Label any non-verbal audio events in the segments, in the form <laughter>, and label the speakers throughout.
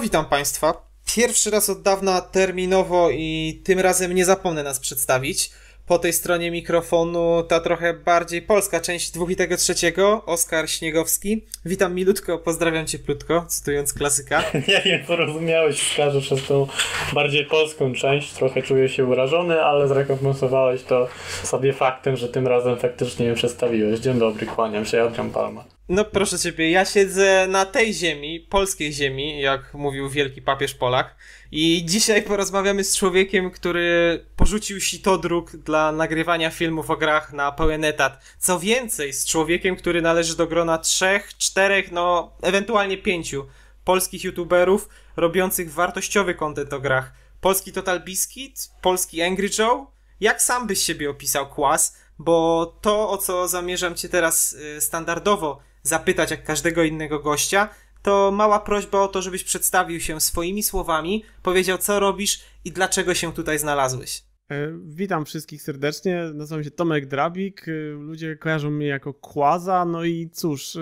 Speaker 1: witam Państwa. Pierwszy raz od dawna terminowo i tym razem nie zapomnę nas przedstawić. Po tej stronie mikrofonu ta trochę bardziej polska część dwóch i tego trzeciego, Oskar Śniegowski. Witam milutko, pozdrawiam cię plutko, cytując klasyka. Ja <laughs> nie porozumiałeś,
Speaker 2: Oskarze, przez tą bardziej polską część. Trochę czuję się urażony, ale zrekompensowałeś to sobie faktem, że tym razem faktycznie mnie przedstawiłeś. Dzień dobry, kłaniam się, Adrian Palma.
Speaker 1: No proszę ciebie, ja siedzę na tej ziemi, polskiej ziemi, jak mówił wielki papież Polak. I dzisiaj porozmawiamy z człowiekiem, który porzucił sitodruk dla nagrywania filmów o grach na pełen etat. Co więcej, z człowiekiem, który należy do grona trzech, czterech, no ewentualnie pięciu polskich youtuberów robiących wartościowy kontent o grach. Polski Total Biscuit, polski Angry Joe. Jak sam byś siebie opisał, Kłas? Bo to, o co zamierzam cię teraz y, standardowo zapytać jak każdego innego gościa, to mała prośba o to, żebyś przedstawił się swoimi słowami, powiedział co robisz i dlaczego się tutaj znalazłeś.
Speaker 3: E, witam wszystkich serdecznie, nazywam się Tomek Drabik, e, ludzie kojarzą mnie jako Kłaza, no i cóż, e,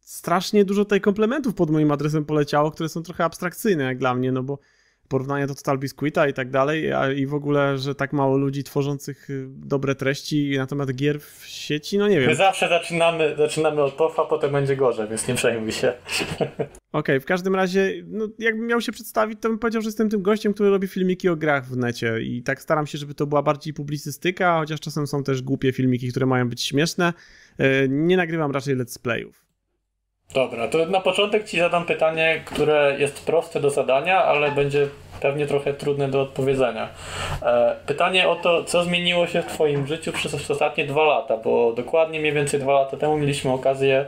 Speaker 3: strasznie dużo tutaj komplementów pod moim adresem poleciało, które są trochę abstrakcyjne jak dla mnie, no bo porównania do Total Biscuita i tak dalej, a, i w ogóle, że tak mało ludzi tworzących y, dobre treści na temat gier w sieci, no nie wiem. My
Speaker 2: zawsze zaczynamy, zaczynamy od pofa, potem będzie gorzej, więc nie przejmuj się. <laughs> Okej,
Speaker 3: okay, w każdym razie, no, jakbym miał się przedstawić, to bym powiedział, że jestem tym gościem, który robi filmiki o grach w necie i tak staram się, żeby to była bardziej publicystyka, chociaż czasem są też głupie filmiki, które mają być śmieszne. Y, nie nagrywam raczej let's playów.
Speaker 2: Dobra, to na początek Ci zadam pytanie, które jest proste do zadania, ale będzie pewnie trochę trudne do odpowiedzenia. E, pytanie o to, co zmieniło się w Twoim życiu przez ostatnie dwa lata, bo dokładnie mniej więcej dwa lata temu mieliśmy okazję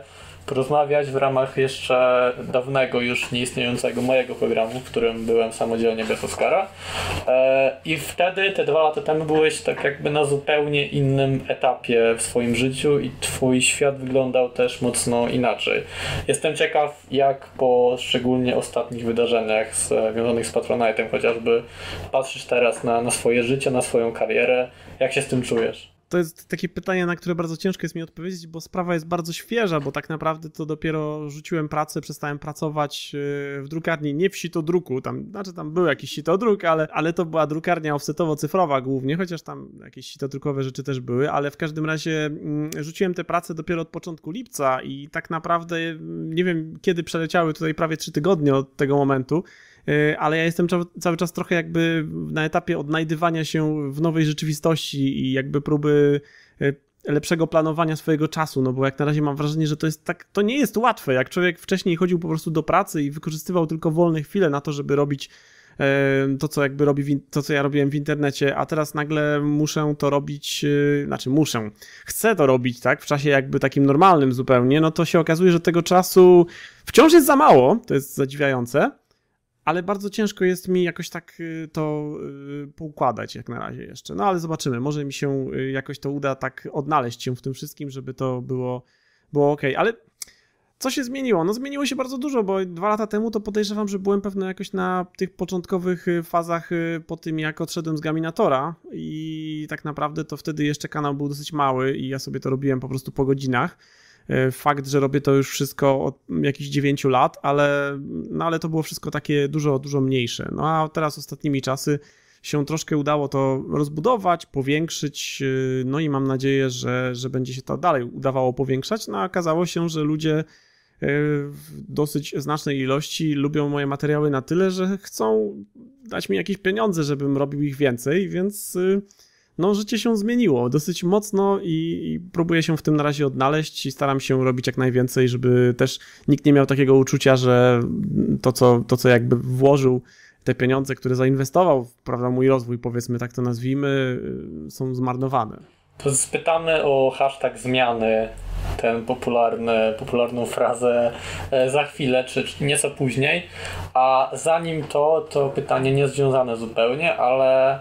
Speaker 2: porozmawiać w ramach jeszcze dawnego, już nieistniejącego mojego programu, w którym byłem samodzielnie bez Oscara. E, I wtedy, te dwa lata temu, byłeś tak jakby na zupełnie innym etapie w swoim życiu i twój świat wyglądał też mocno inaczej. Jestem ciekaw, jak po szczególnie ostatnich wydarzeniach e, związanych z Patronite'em chociażby patrzysz teraz na, na swoje życie, na swoją karierę, jak się z tym czujesz?
Speaker 3: to jest takie pytanie, na które bardzo ciężko jest mi odpowiedzieć, bo sprawa jest bardzo świeża, bo tak naprawdę to dopiero rzuciłem pracę, przestałem pracować e, w drukarni, nie w sitodruku, tam, znaczy tam był jakiś sitodruk, ale, ale to była drukarnia offsetowo-cyfrowa głównie, chociaż tam jakieś sitodrukowe rzeczy też były, ale w każdym razie mm, rzuciłem tę pracę dopiero od początku lipca i tak naprawdę mm, nie wiem, kiedy przeleciały tutaj prawie trzy tygodnie od tego momentu, Y, ale ja jestem cały czas trochę jakby na etapie odnajdywania się w nowej rzeczywistości i jakby próby y, lepszego planowania swojego czasu, no bo jak na razie mam wrażenie, że to jest tak, to nie jest łatwe, jak człowiek wcześniej chodził po prostu do pracy i wykorzystywał tylko wolne chwile na to, żeby robić y, to, co jakby robi, to, co ja robiłem w internecie, a teraz nagle muszę to robić, znaczy muszę, chcę to robić, tak, w czasie jakby takim normalnym zupełnie, no to się okazuje, że tego czasu wciąż jest za mało, to jest zadziwiające, ale bardzo ciężko jest mi jakoś tak y, to y, poukładać jak na razie jeszcze. No ale zobaczymy, może mi się y, jakoś to uda tak odnaleźć się w tym wszystkim, żeby to było, było ok. Ale co się zmieniło? No zmieniło się bardzo dużo, bo dwa lata temu to podejrzewam, że byłem pewno jakoś na tych początkowych fazach po tym, jak odszedłem z Gaminatora i tak naprawdę to wtedy jeszcze kanał był dosyć mały i ja sobie to robiłem po prostu po godzinach E, fakt, że robię to już wszystko od jakichś 9 lat, ale, no ale to było wszystko takie dużo, dużo mniejsze. No a teraz ostatnimi czasy się troszkę udało to rozbudować, powiększyć, e, no i mam nadzieję, że, że będzie się to dalej udawało powiększać, no a okazało się, że ludzie e, w dosyć znacznej ilości lubią moje materiały na tyle, że chcą dać mi jakieś pieniądze, żebym robił ich więcej, więc no życie się zmieniło dosyć mocno i, i próbuję się w tym na razie odnaleźć i staram się robić jak najwięcej, żeby też nikt nie miał takiego uczucia, że to, co, to, co jakby włożył te pieniądze, które zainwestował w prawda, mój rozwój, powiedzmy tak to nazwijmy, y, są zmarnowane.
Speaker 2: To zapytamy o hashtag zmiany, tę popularną frazę e, za chwilę, czy, czy nieco później. A zanim to, to pytanie niezwiązane zupełnie, ale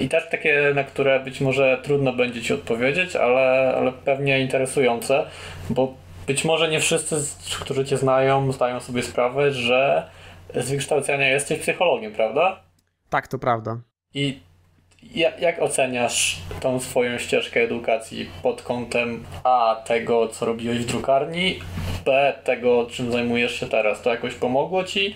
Speaker 2: i też takie, na które być może trudno będzie Ci odpowiedzieć, ale, ale pewnie interesujące, bo być może nie wszyscy, którzy Cię znają, zdają sobie sprawę, że z wykształcenia jesteś psychologiem, prawda?
Speaker 3: Tak, to prawda.
Speaker 2: I jak, jak oceniasz tą swoją ścieżkę edukacji pod kątem A tego, co robiłeś w drukarni, B tego, czym zajmujesz się teraz? To jakoś pomogło Ci?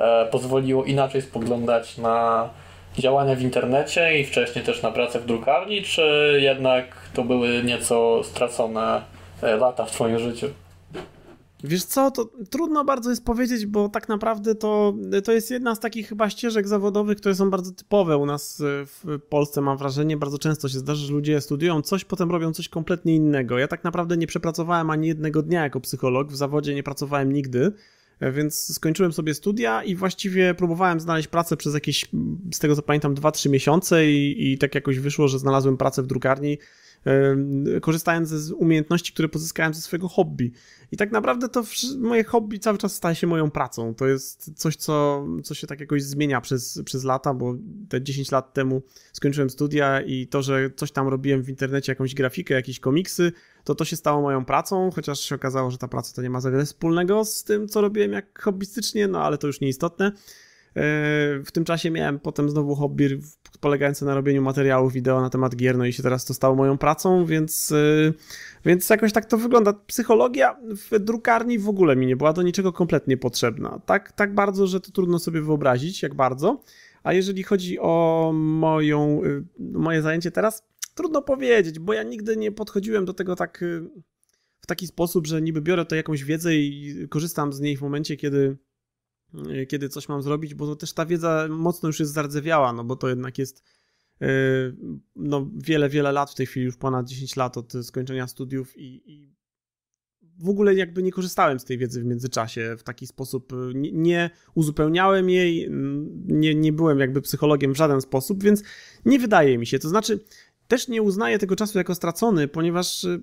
Speaker 2: E, pozwoliło inaczej spoglądać na działania w internecie i wcześniej też na pracę w drukarni, czy jednak to były nieco stracone e, lata w Twoim życiu?
Speaker 3: Wiesz co, to trudno bardzo jest powiedzieć, bo tak naprawdę to, to jest jedna z takich chyba ścieżek zawodowych, które są bardzo typowe u nas e, w Polsce, mam wrażenie. Bardzo często się zdarza, że ludzie studiują coś, potem robią coś kompletnie innego. Ja tak naprawdę nie przepracowałem ani jednego dnia jako psycholog, w zawodzie nie pracowałem nigdy. E, więc skończyłem sobie studia i właściwie próbowałem znaleźć pracę przez jakieś, mm, z tego co pamiętam, 2-3 miesiące i, i tak jakoś wyszło, że znalazłem pracę w drukarni korzystając z umiejętności, które pozyskałem ze swojego hobby. I tak naprawdę to moje hobby cały czas staje się moją pracą. To jest coś, co, co się tak jakoś zmienia przez, przez lata, bo te 10 lat temu skończyłem studia i to, że coś tam robiłem w internecie, jakąś grafikę, jakieś komiksy, to to się stało moją pracą, chociaż się okazało, że ta praca to nie ma za wiele wspólnego z tym, co robiłem jak hobbystycznie, no ale to już nieistotne. istotne. E, w tym czasie miałem potem znowu hobby polegające na robieniu materiałów wideo na temat gier, no i się teraz to stało moją pracą, więc, e, więc jakoś tak to wygląda. Psychologia w drukarni w ogóle mi nie była do niczego kompletnie potrzebna. Tak, tak bardzo, że to trudno sobie wyobrazić, jak bardzo. A jeżeli chodzi o moją, e, moje zajęcie teraz, trudno powiedzieć, bo ja nigdy nie podchodziłem do tego tak w taki sposób, że niby biorę to jakąś wiedzę i korzystam z niej w momencie, kiedy Y, kiedy coś mam zrobić, bo to też ta wiedza mocno już jest zardzewiała, no bo to jednak jest y, no wiele, wiele lat w tej chwili, już ponad 10 lat od skończenia studiów i, i w ogóle jakby nie korzystałem z tej wiedzy w międzyczasie w taki sposób, nie, nie, uzupełniałem jej, nie, nie byłem jakby psychologiem w żaden sposób, więc nie wydaje mi się, to znaczy też nie uznaję tego czasu jako stracony, ponieważ y,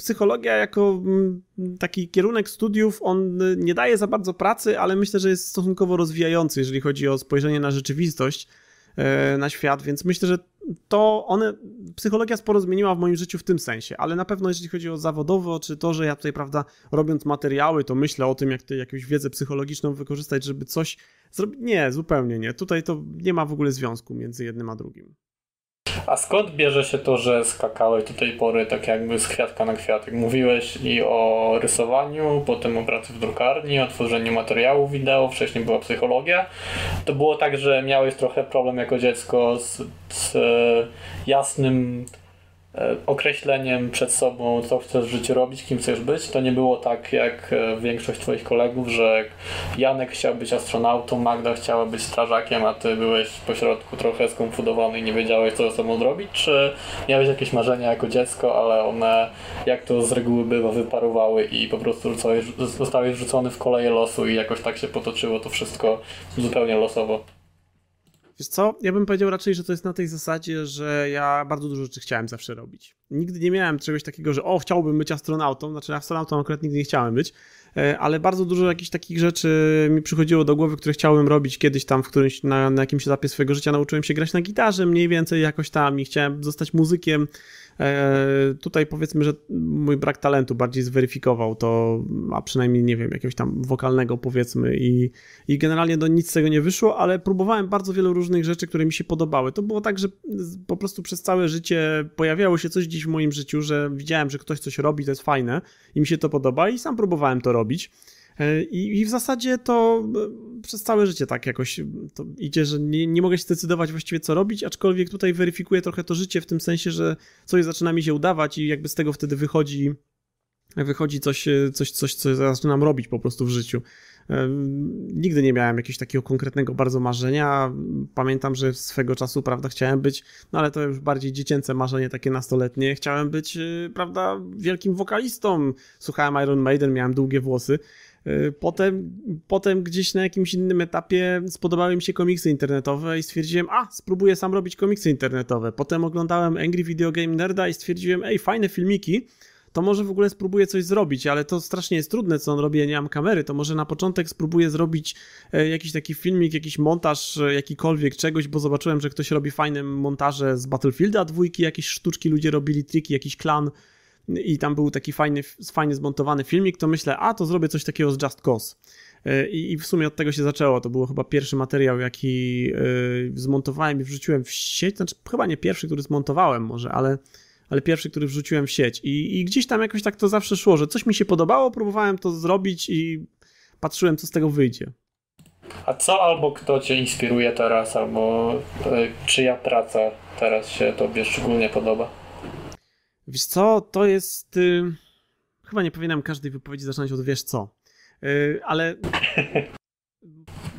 Speaker 3: psychologia jako mm, taki kierunek studiów, on y, nie daje za bardzo pracy, ale myślę, że jest stosunkowo rozwijający, jeżeli chodzi o spojrzenie na rzeczywistość, e, na świat, więc myślę, że to one, psychologia sporo zmieniła w moim życiu w tym sensie, ale na pewno jeżeli chodzi o zawodowo, czy to, że ja tutaj, prawda, robiąc materiały, to myślę o tym, jak tutaj jakąś wiedzę psychologiczną wykorzystać, żeby coś zrobić. Nie, zupełnie nie. Tutaj to nie ma w ogóle związku między jednym a drugim.
Speaker 2: A skąd bierze się to, że skakałeś do tej pory tak jakby z kwiatka na kwiatek? Mówiłeś i o rysowaniu, potem o pracy w drukarni, o tworzeniu materiału wideo, wcześniej była psychologia. To było tak, że miałeś trochę problem jako dziecko z, z e, jasnym E, określeniem przed sobą, co chcesz w życiu robić, kim chcesz być. To nie było tak jak e, większość Twoich kolegów, że Janek chciał być astronautą, Magda chciała być strażakiem, a Ty byłeś pośrodku trochę skonfudowany i nie wiedziałeś, co ze sobą zrobić. Czy miałeś jakieś marzenia jako dziecko, ale one, jak to z reguły bywa, wyparowały i po prostu zostałeś rzucony w koleje losu i jakoś tak się potoczyło to wszystko zupełnie losowo?
Speaker 3: Wiesz co, ja bym powiedział raczej, że to jest na tej zasadzie, że ja bardzo dużo rzeczy chciałem zawsze robić. Nigdy nie miałem czegoś takiego, że o, chciałbym być astronautą, znaczy astronautą akurat nigdy nie chciałem być, e, ale bardzo dużo jakichś takich rzeczy mi przychodziło do głowy, które chciałbym robić kiedyś tam w którymś, na, na jakimś etapie swojego życia. Nauczyłem się grać na gitarze mniej więcej jakoś tam i chciałem zostać muzykiem, E, tutaj powiedzmy, że mój brak talentu bardziej zweryfikował to, a przynajmniej nie wiem, jakiegoś tam wokalnego powiedzmy i, i generalnie do nic z tego nie wyszło, ale próbowałem bardzo wielu różnych rzeczy, które mi się podobały. To było tak, że po prostu przez całe życie pojawiało się coś gdzieś w moim życiu, że widziałem, że ktoś coś robi, to jest fajne i mi się to podoba i sam próbowałem to robić. E, I, I, w zasadzie to e, przez całe życie tak jakoś e, to idzie, że nie, nie mogę się zdecydować właściwie co robić, aczkolwiek tutaj weryfikuję trochę to życie w tym sensie, że coś zaczyna mi się udawać i jakby z tego wtedy wychodzi wychodzi coś, coś, coś, co zaczynam robić po prostu w życiu. Nigdy nie miałem jakiegoś takiego konkretnego bardzo marzenia. Pamiętam, że swego czasu, prawda, chciałem być, no ale to już bardziej dziecięce marzenie, takie nastoletnie. Chciałem być, prawda, wielkim wokalistą. Słuchałem Iron Maiden, miałem długie włosy, Y, potem, potem gdzieś na jakimś innym etapie spodobały mi się komiksy internetowe i stwierdziłem, a spróbuję sam robić komiksy internetowe. Potem oglądałem Angry Video Game Nerda i stwierdziłem, ej, fajne filmiki, to może w ogóle spróbuję coś zrobić, ale to strasznie jest trudne, co on robi, ja nie mam kamery, to może na początek spróbuję zrobić e, jakiś taki filmik, jakiś montaż, e, jakikolwiek czegoś, bo zobaczyłem, że ktoś robi fajne montaże z Battlefielda dwójki, jakieś sztuczki ludzie robili, triki, jakiś klan i tam był taki fajny, fajnie zmontowany filmik, to myślę, a to zrobię coś takiego z Just Cause. E, I, w sumie od tego się zaczęło. To był chyba pierwszy materiał, jaki e, zmontowałem i wrzuciłem w sieć. Znaczy, chyba nie pierwszy, który zmontowałem, może, ale, ale pierwszy, który wrzuciłem w sieć. I, I gdzieś tam jakoś tak to zawsze szło, że coś mi się podobało, próbowałem to zrobić i patrzyłem, co z tego wyjdzie.
Speaker 2: A co albo kto cię inspiruje teraz, albo e, czyja praca teraz się tobie szczególnie podoba?
Speaker 3: Wiesz co, to jest... Y, chyba nie powinienem każdej wypowiedzi zaczynać od wiesz co. Y, ale...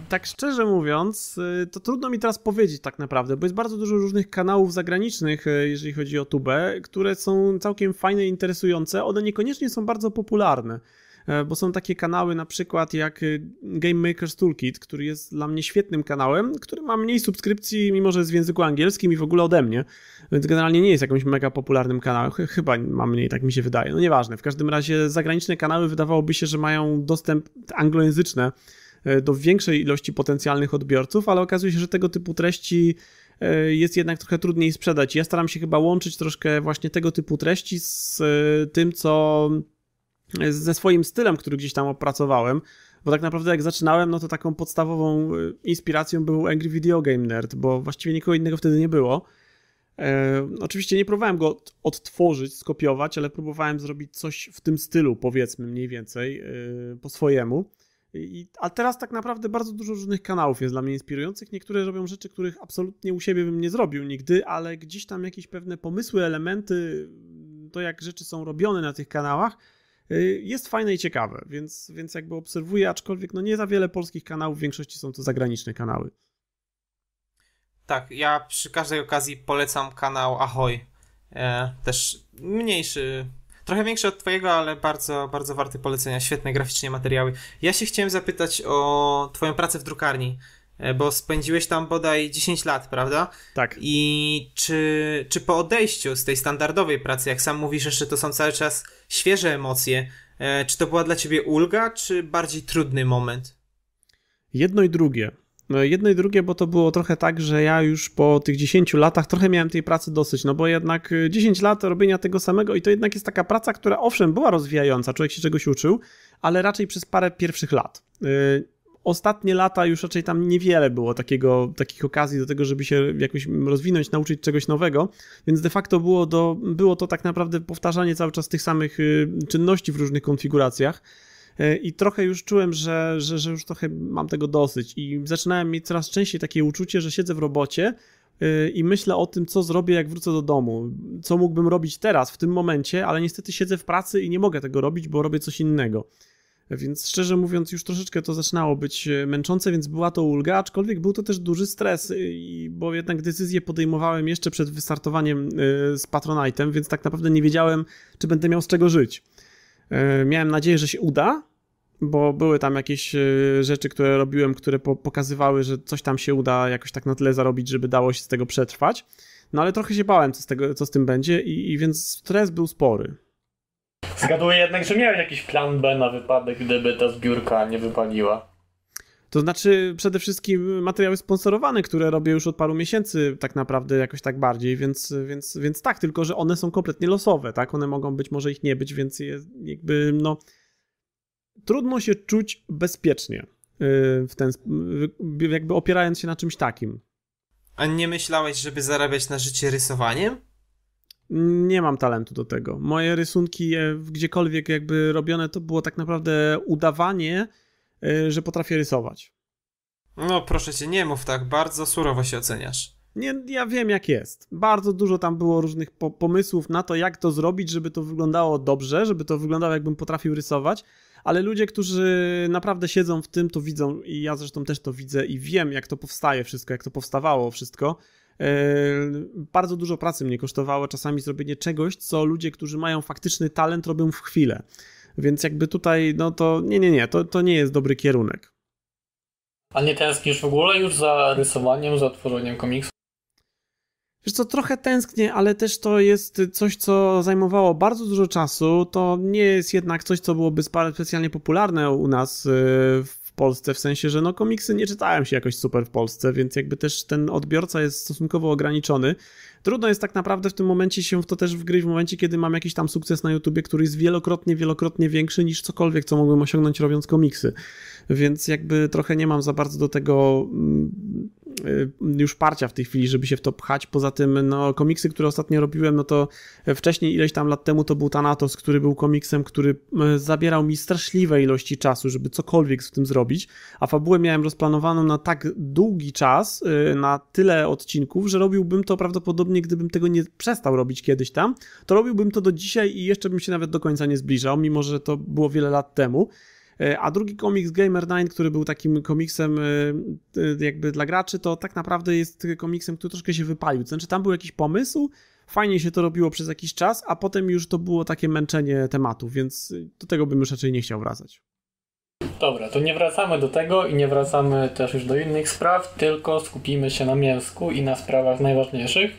Speaker 3: tak szczerze mówiąc, y, to trudno mi teraz powiedzieć tak naprawdę, bo jest bardzo dużo różnych kanałów zagranicznych, jeżeli chodzi o tubę, które są całkiem fajne, interesujące. One niekoniecznie są bardzo popularne. E, bo są takie kanały na przykład jak e, Game Maker's Toolkit, który jest dla mnie świetnym kanałem, który ma mniej subskrypcji, mimo że jest w języku angielskim i w ogóle ode mnie, więc generalnie nie jest jakimś mega popularnym kanałem, chyba ma mniej, tak mi się wydaje, no nieważne, w każdym razie zagraniczne kanały wydawałoby się, że mają dostęp anglojęzyczne e, do większej ilości potencjalnych odbiorców, ale okazuje się, że tego typu treści jest jednak trochę trudniej sprzedać. Ja staram się chyba łączyć troszkę właśnie tego typu treści z tym, co ze swoim stylem, który gdzieś tam opracowałem, bo tak naprawdę jak zaczynałem, no to taką podstawową y, inspiracją był Angry Video Game Nerd, bo właściwie nikogo innego wtedy nie było. E, oczywiście nie próbowałem go odtworzyć, skopiować, ale próbowałem zrobić coś w tym stylu, powiedzmy mniej więcej, e, po swojemu. I, a teraz tak naprawdę bardzo dużo różnych kanałów jest dla mnie inspirujących. Niektóre robią rzeczy, których absolutnie u siebie bym nie zrobił nigdy, ale gdzieś tam jakieś pewne pomysły, elementy, to jak rzeczy są robione na tych kanałach, Y, jest fajne i ciekawe, więc, więc jakby obserwuję, aczkolwiek no nie za wiele polskich kanałów, w większości są to zagraniczne kanały.
Speaker 1: Tak, ja przy każdej okazji polecam kanał Ahoj. E, też mniejszy, trochę większy od twojego, ale bardzo, bardzo warty polecenia. Świetne graficznie materiały. Ja się chciałem zapytać o twoją pracę w drukarni. E, bo spędziłeś tam bodaj 10 lat, prawda? Tak. I czy, czy po odejściu z tej standardowej pracy, jak sam mówisz, jeszcze to są cały czas świeże emocje, e, czy to była dla ciebie ulga, czy bardziej trudny moment?
Speaker 3: Jedno i drugie. No, jedno i drugie, bo to było trochę tak, że ja już po tych 10 latach trochę miałem tej pracy dosyć, no bo jednak 10 y, lat robienia tego samego i to jednak jest taka praca, która owszem była rozwijająca, człowiek się czegoś uczył, ale raczej przez parę pierwszych lat y, ostatnie lata już raczej tam niewiele było takiego, takich okazji do tego, żeby się jakoś rozwinąć, nauczyć czegoś nowego, więc de facto było, do, było to tak naprawdę powtarzanie cały czas tych samych y, czynności w różnych konfiguracjach. Y, I trochę już czułem, że, że, że już trochę mam tego dosyć, i zaczynałem mieć coraz częściej takie uczucie, że siedzę w robocie, y, i myślę o tym, co zrobię, jak wrócę do domu, co mógłbym robić teraz, w tym momencie, ale niestety siedzę w pracy i nie mogę tego robić, bo robię coś innego. Więc szczerze mówiąc, już troszeczkę to zaczynało być e, męczące, więc była to ulga, aczkolwiek był to też duży stres, bo jednak decyzję podejmowałem jeszcze przed wystartowaniem e, z Patronite'em, więc tak naprawdę nie wiedziałem, czy będę miał z czego żyć. E, miałem nadzieję, że się uda, bo były tam jakieś rzeczy, które robiłem, które pokazywały, że coś tam się uda jakoś tak na tyle zarobić, żeby dało się z tego przetrwać. No ale trochę się bałem, co z, tego, co z tym będzie, i, i więc stres był spory.
Speaker 2: Zgaduję jednak, że miałeś jakiś plan B na wypadek, gdyby ta zbiórka nie wypaliła.
Speaker 3: To znaczy przede wszystkim materiały sponsorowane, które robię już od paru miesięcy tak naprawdę jakoś tak bardziej, więc, więc, więc tak, tylko że one są kompletnie losowe, tak? One mogą być, może ich nie być, więc je, jakby no trudno się czuć bezpiecznie y, w ten jakby opierając się na czymś takim.
Speaker 1: A nie myślałeś, żeby zarabiać na życie rysowaniem?
Speaker 3: nie mam talentu do tego. Moje rysunki e, gdziekolwiek jakby robione to było tak naprawdę udawanie, e, że potrafię rysować.
Speaker 1: No proszę cię, nie mów tak, bardzo surowo się oceniasz.
Speaker 3: Nie, ja wiem jak jest. Bardzo dużo tam było różnych po pomysłów na to, jak to zrobić, żeby to wyglądało dobrze, żeby to wyglądało jakbym potrafił rysować, ale ludzie, którzy naprawdę siedzą w tym, to widzą i ja zresztą też to widzę i wiem, jak to powstaje wszystko, jak to powstawało wszystko Yy, bardzo dużo pracy mnie kosztowało czasami zrobienie czegoś, co ludzie, którzy mają faktyczny talent, robią w chwilę. Więc jakby tutaj, no to nie, nie, nie, to, to nie jest dobry kierunek.
Speaker 2: A nie tęsknisz w ogóle już za rysowaniem, za tworzeniem komiksów?
Speaker 3: Wiesz co, trochę tęsknię, ale też to jest coś, co zajmowało bardzo dużo czasu. To nie jest jednak coś, co byłoby specjalnie popularne u nas yy, w w Polsce, w sensie, że no komiksy nie czytałem się jakoś super w Polsce, więc jakby też ten odbiorca jest stosunkowo ograniczony. Trudno jest tak naprawdę w tym momencie się w to też wgryźć, w momencie, kiedy mam jakiś tam sukces na YouTubie, który jest wielokrotnie, wielokrotnie większy niż cokolwiek, co mogłem osiągnąć robiąc komiksy więc jakby trochę nie mam za bardzo do tego mm, y, już parcia w tej chwili, żeby się w to pchać. Poza tym, no, komiksy, które ostatnio robiłem, no to wcześniej, ileś tam lat temu, to był Thanatos, który był komiksem, który y, zabierał mi straszliwe ilości czasu, żeby cokolwiek z tym zrobić, a fabułę miałem rozplanowaną na tak długi czas, y, na tyle odcinków, że robiłbym to prawdopodobnie, gdybym tego nie przestał robić kiedyś tam, to robiłbym to do dzisiaj i jeszcze bym się nawet do końca nie zbliżał, mimo że to było wiele lat temu. E, a drugi komiks Gamer 9, który był takim komiksem e, e, jakby dla graczy, to tak naprawdę jest komiksem, który troszkę się wypalił. znaczy tam był jakiś pomysł, fajnie się to robiło przez jakiś czas, a potem już to było takie męczenie tematów, więc do tego bym już raczej nie chciał wracać.
Speaker 2: Dobra, to nie wracamy do tego i nie wracamy też już do innych spraw, tylko skupimy się na mięsku i na sprawach najważniejszych,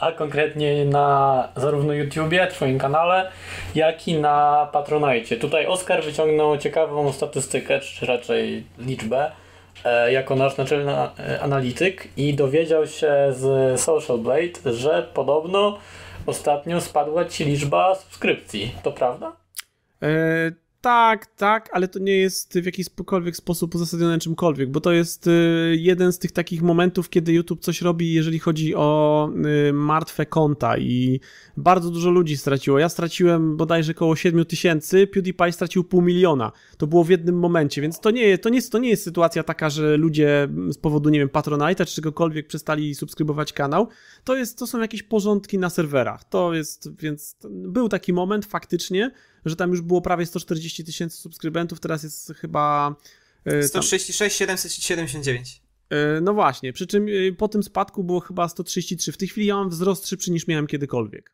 Speaker 2: a konkretnie na zarówno YouTubie, Twoim kanale, jak i na Patronite. Tutaj Oskar wyciągnął ciekawą statystykę, czy raczej liczbę, e, jako nasz naczelny e, analityk i dowiedział się z Social Blade, że podobno ostatnio spadła Ci liczba subskrypcji. To prawda?
Speaker 3: E, tak, tak, ale to nie jest w jakikolwiek sposób uzasadnione czymkolwiek, bo to jest y, jeden z tych takich momentów, kiedy YouTube coś robi, jeżeli chodzi o y, martwe konta i bardzo dużo ludzi straciło. Ja straciłem bodajże około 7 tysięcy, PewDiePie stracił pół miliona. To było w jednym momencie, więc to nie, to nie, to nie jest sytuacja taka, że ludzie z powodu, nie wiem, Patronite'a czy czegokolwiek przestali subskrybować kanał. To, jest, to są jakieś porządki na serwerach. To jest, więc był taki moment faktycznie, że tam już było prawie 140 tysięcy subskrybentów, teraz jest chyba... E, tam...
Speaker 1: 136 779.
Speaker 3: E, no właśnie, przy czym e, po tym spadku było chyba 133. W tej chwili ja mam wzrost szybszy niż miałem kiedykolwiek.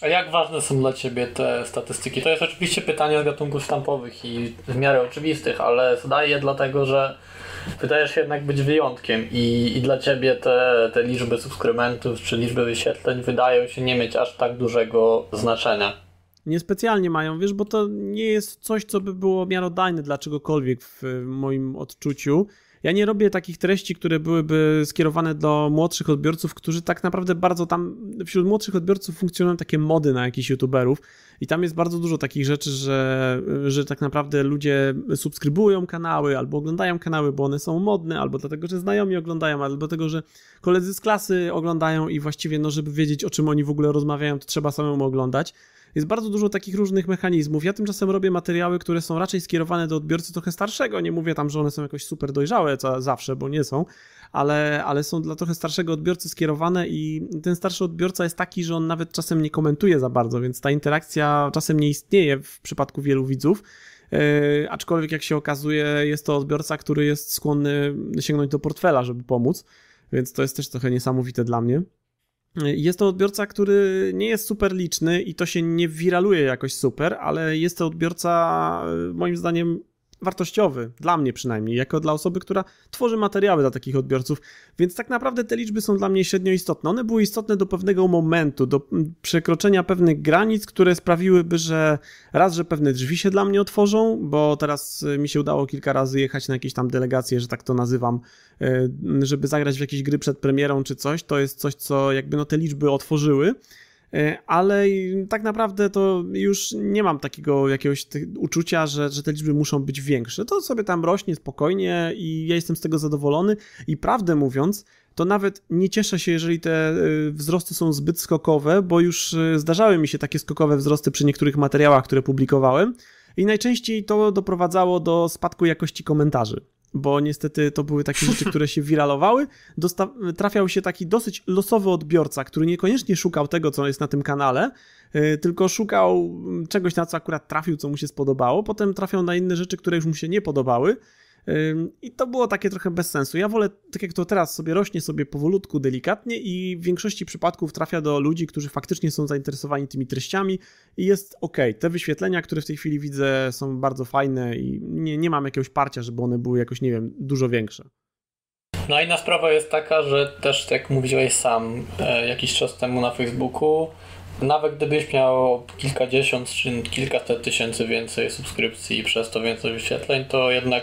Speaker 2: A jak ważne są dla Ciebie te statystyki? To jest oczywiście pytanie z gatunków stampowych i w miarę oczywistych, ale zadaję je dlatego, że wydajesz się jednak być wyjątkiem i, i dla Ciebie te, te liczby subskrybentów czy liczby wyświetleń wydają się nie mieć aż tak dużego znaczenia
Speaker 3: niespecjalnie mają, wiesz, bo to nie jest coś, co by było miarodajne dla czegokolwiek w moim odczuciu. Ja nie robię takich treści, które byłyby skierowane do młodszych odbiorców, którzy tak naprawdę bardzo tam, wśród młodszych odbiorców funkcjonują takie mody na jakichś youtuberów i tam jest bardzo dużo takich rzeczy, że, że tak naprawdę ludzie subskrybują kanały albo oglądają kanały, bo one są modne, albo dlatego, że znajomi oglądają, albo dlatego, że koledzy z klasy oglądają i właściwie, no żeby wiedzieć o czym oni w ogóle rozmawiają, to trzeba samemu oglądać. Jest bardzo dużo takich różnych mechanizmów. Ja tymczasem robię materiały, które są raczej skierowane do odbiorcy trochę starszego. Nie mówię tam, że one są jakoś super dojrzałe zawsze, bo nie są, ale, ale są dla trochę starszego odbiorcy skierowane i ten starszy odbiorca jest taki, że on nawet czasem nie komentuje za bardzo, więc ta interakcja czasem nie istnieje w przypadku wielu widzów. Yy, aczkolwiek, jak się okazuje, jest to odbiorca, który jest skłonny sięgnąć do portfela, żeby pomóc, więc to jest też trochę niesamowite dla mnie. Jest to odbiorca, który nie jest super liczny i to się nie wiraluje jakoś super, ale jest to odbiorca e, moim zdaniem wartościowy, dla mnie przynajmniej, jako dla osoby, która tworzy materiały dla takich odbiorców, więc tak naprawdę te liczby są dla mnie średnio istotne. One były istotne do pewnego momentu, do przekroczenia pewnych granic, które sprawiłyby, że raz, że pewne drzwi się dla mnie otworzą, bo teraz y, mi się udało kilka razy jechać na jakieś tam delegacje, że tak to nazywam, y, żeby zagrać w jakieś gry przed premierą czy coś, to jest coś, co jakby no te liczby otworzyły, Y, ale tak naprawdę to już nie mam takiego jakiegoś uczucia, że, że te liczby muszą być większe. To sobie tam rośnie spokojnie i ja jestem z tego zadowolony i prawdę mówiąc, to nawet nie cieszę się, jeżeli te y, wzrosty są zbyt skokowe, bo już y, zdarzały mi się takie skokowe wzrosty przy niektórych materiałach, które publikowałem. I najczęściej to doprowadzało do spadku jakości komentarzy bo niestety to były takie rzeczy, <laughs> które się wiralowały, Dosta- trafiał się taki dosyć losowy odbiorca, który niekoniecznie szukał tego, co jest na tym kanale, yy, tylko szukał mm, czegoś, na co akurat trafił, co mu się spodobało, potem trafiał na inne rzeczy, które już mu się nie podobały, i to było takie trochę bez sensu. Ja wolę, tak jak to teraz sobie rośnie sobie powolutku, delikatnie i w większości przypadków trafia do ludzi, którzy faktycznie są zainteresowani tymi treściami i jest ok. Te wyświetlenia, które w tej chwili widzę, są bardzo fajne i nie, nie mam jakiegoś parcia, żeby one były jakoś, nie wiem, dużo większe.
Speaker 2: No i inna sprawa jest taka, że też jak mówiłeś sam e, jakiś czas temu na Facebooku, nawet gdybyś miał kilkadziesiąt czy kilkaset tysięcy więcej subskrypcji i przez to więcej wyświetleń, to jednak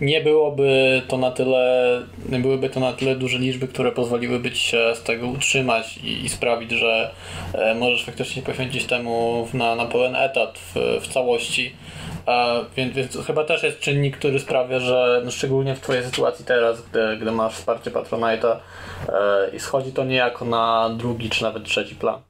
Speaker 2: nie byłoby to na tyle, nie byłyby to na tyle duże liczby, które pozwoliłyby ci się z tego utrzymać i, i sprawić, że e, możesz faktycznie poświęcić temu na, na pełen etat w, w całości. E, więc, więc chyba też jest czynnik, który sprawia, że no szczególnie w Twojej sytuacji teraz, gdy, gdy masz wsparcie Patronite'a e, i schodzi to niejako na drugi czy nawet trzeci plan.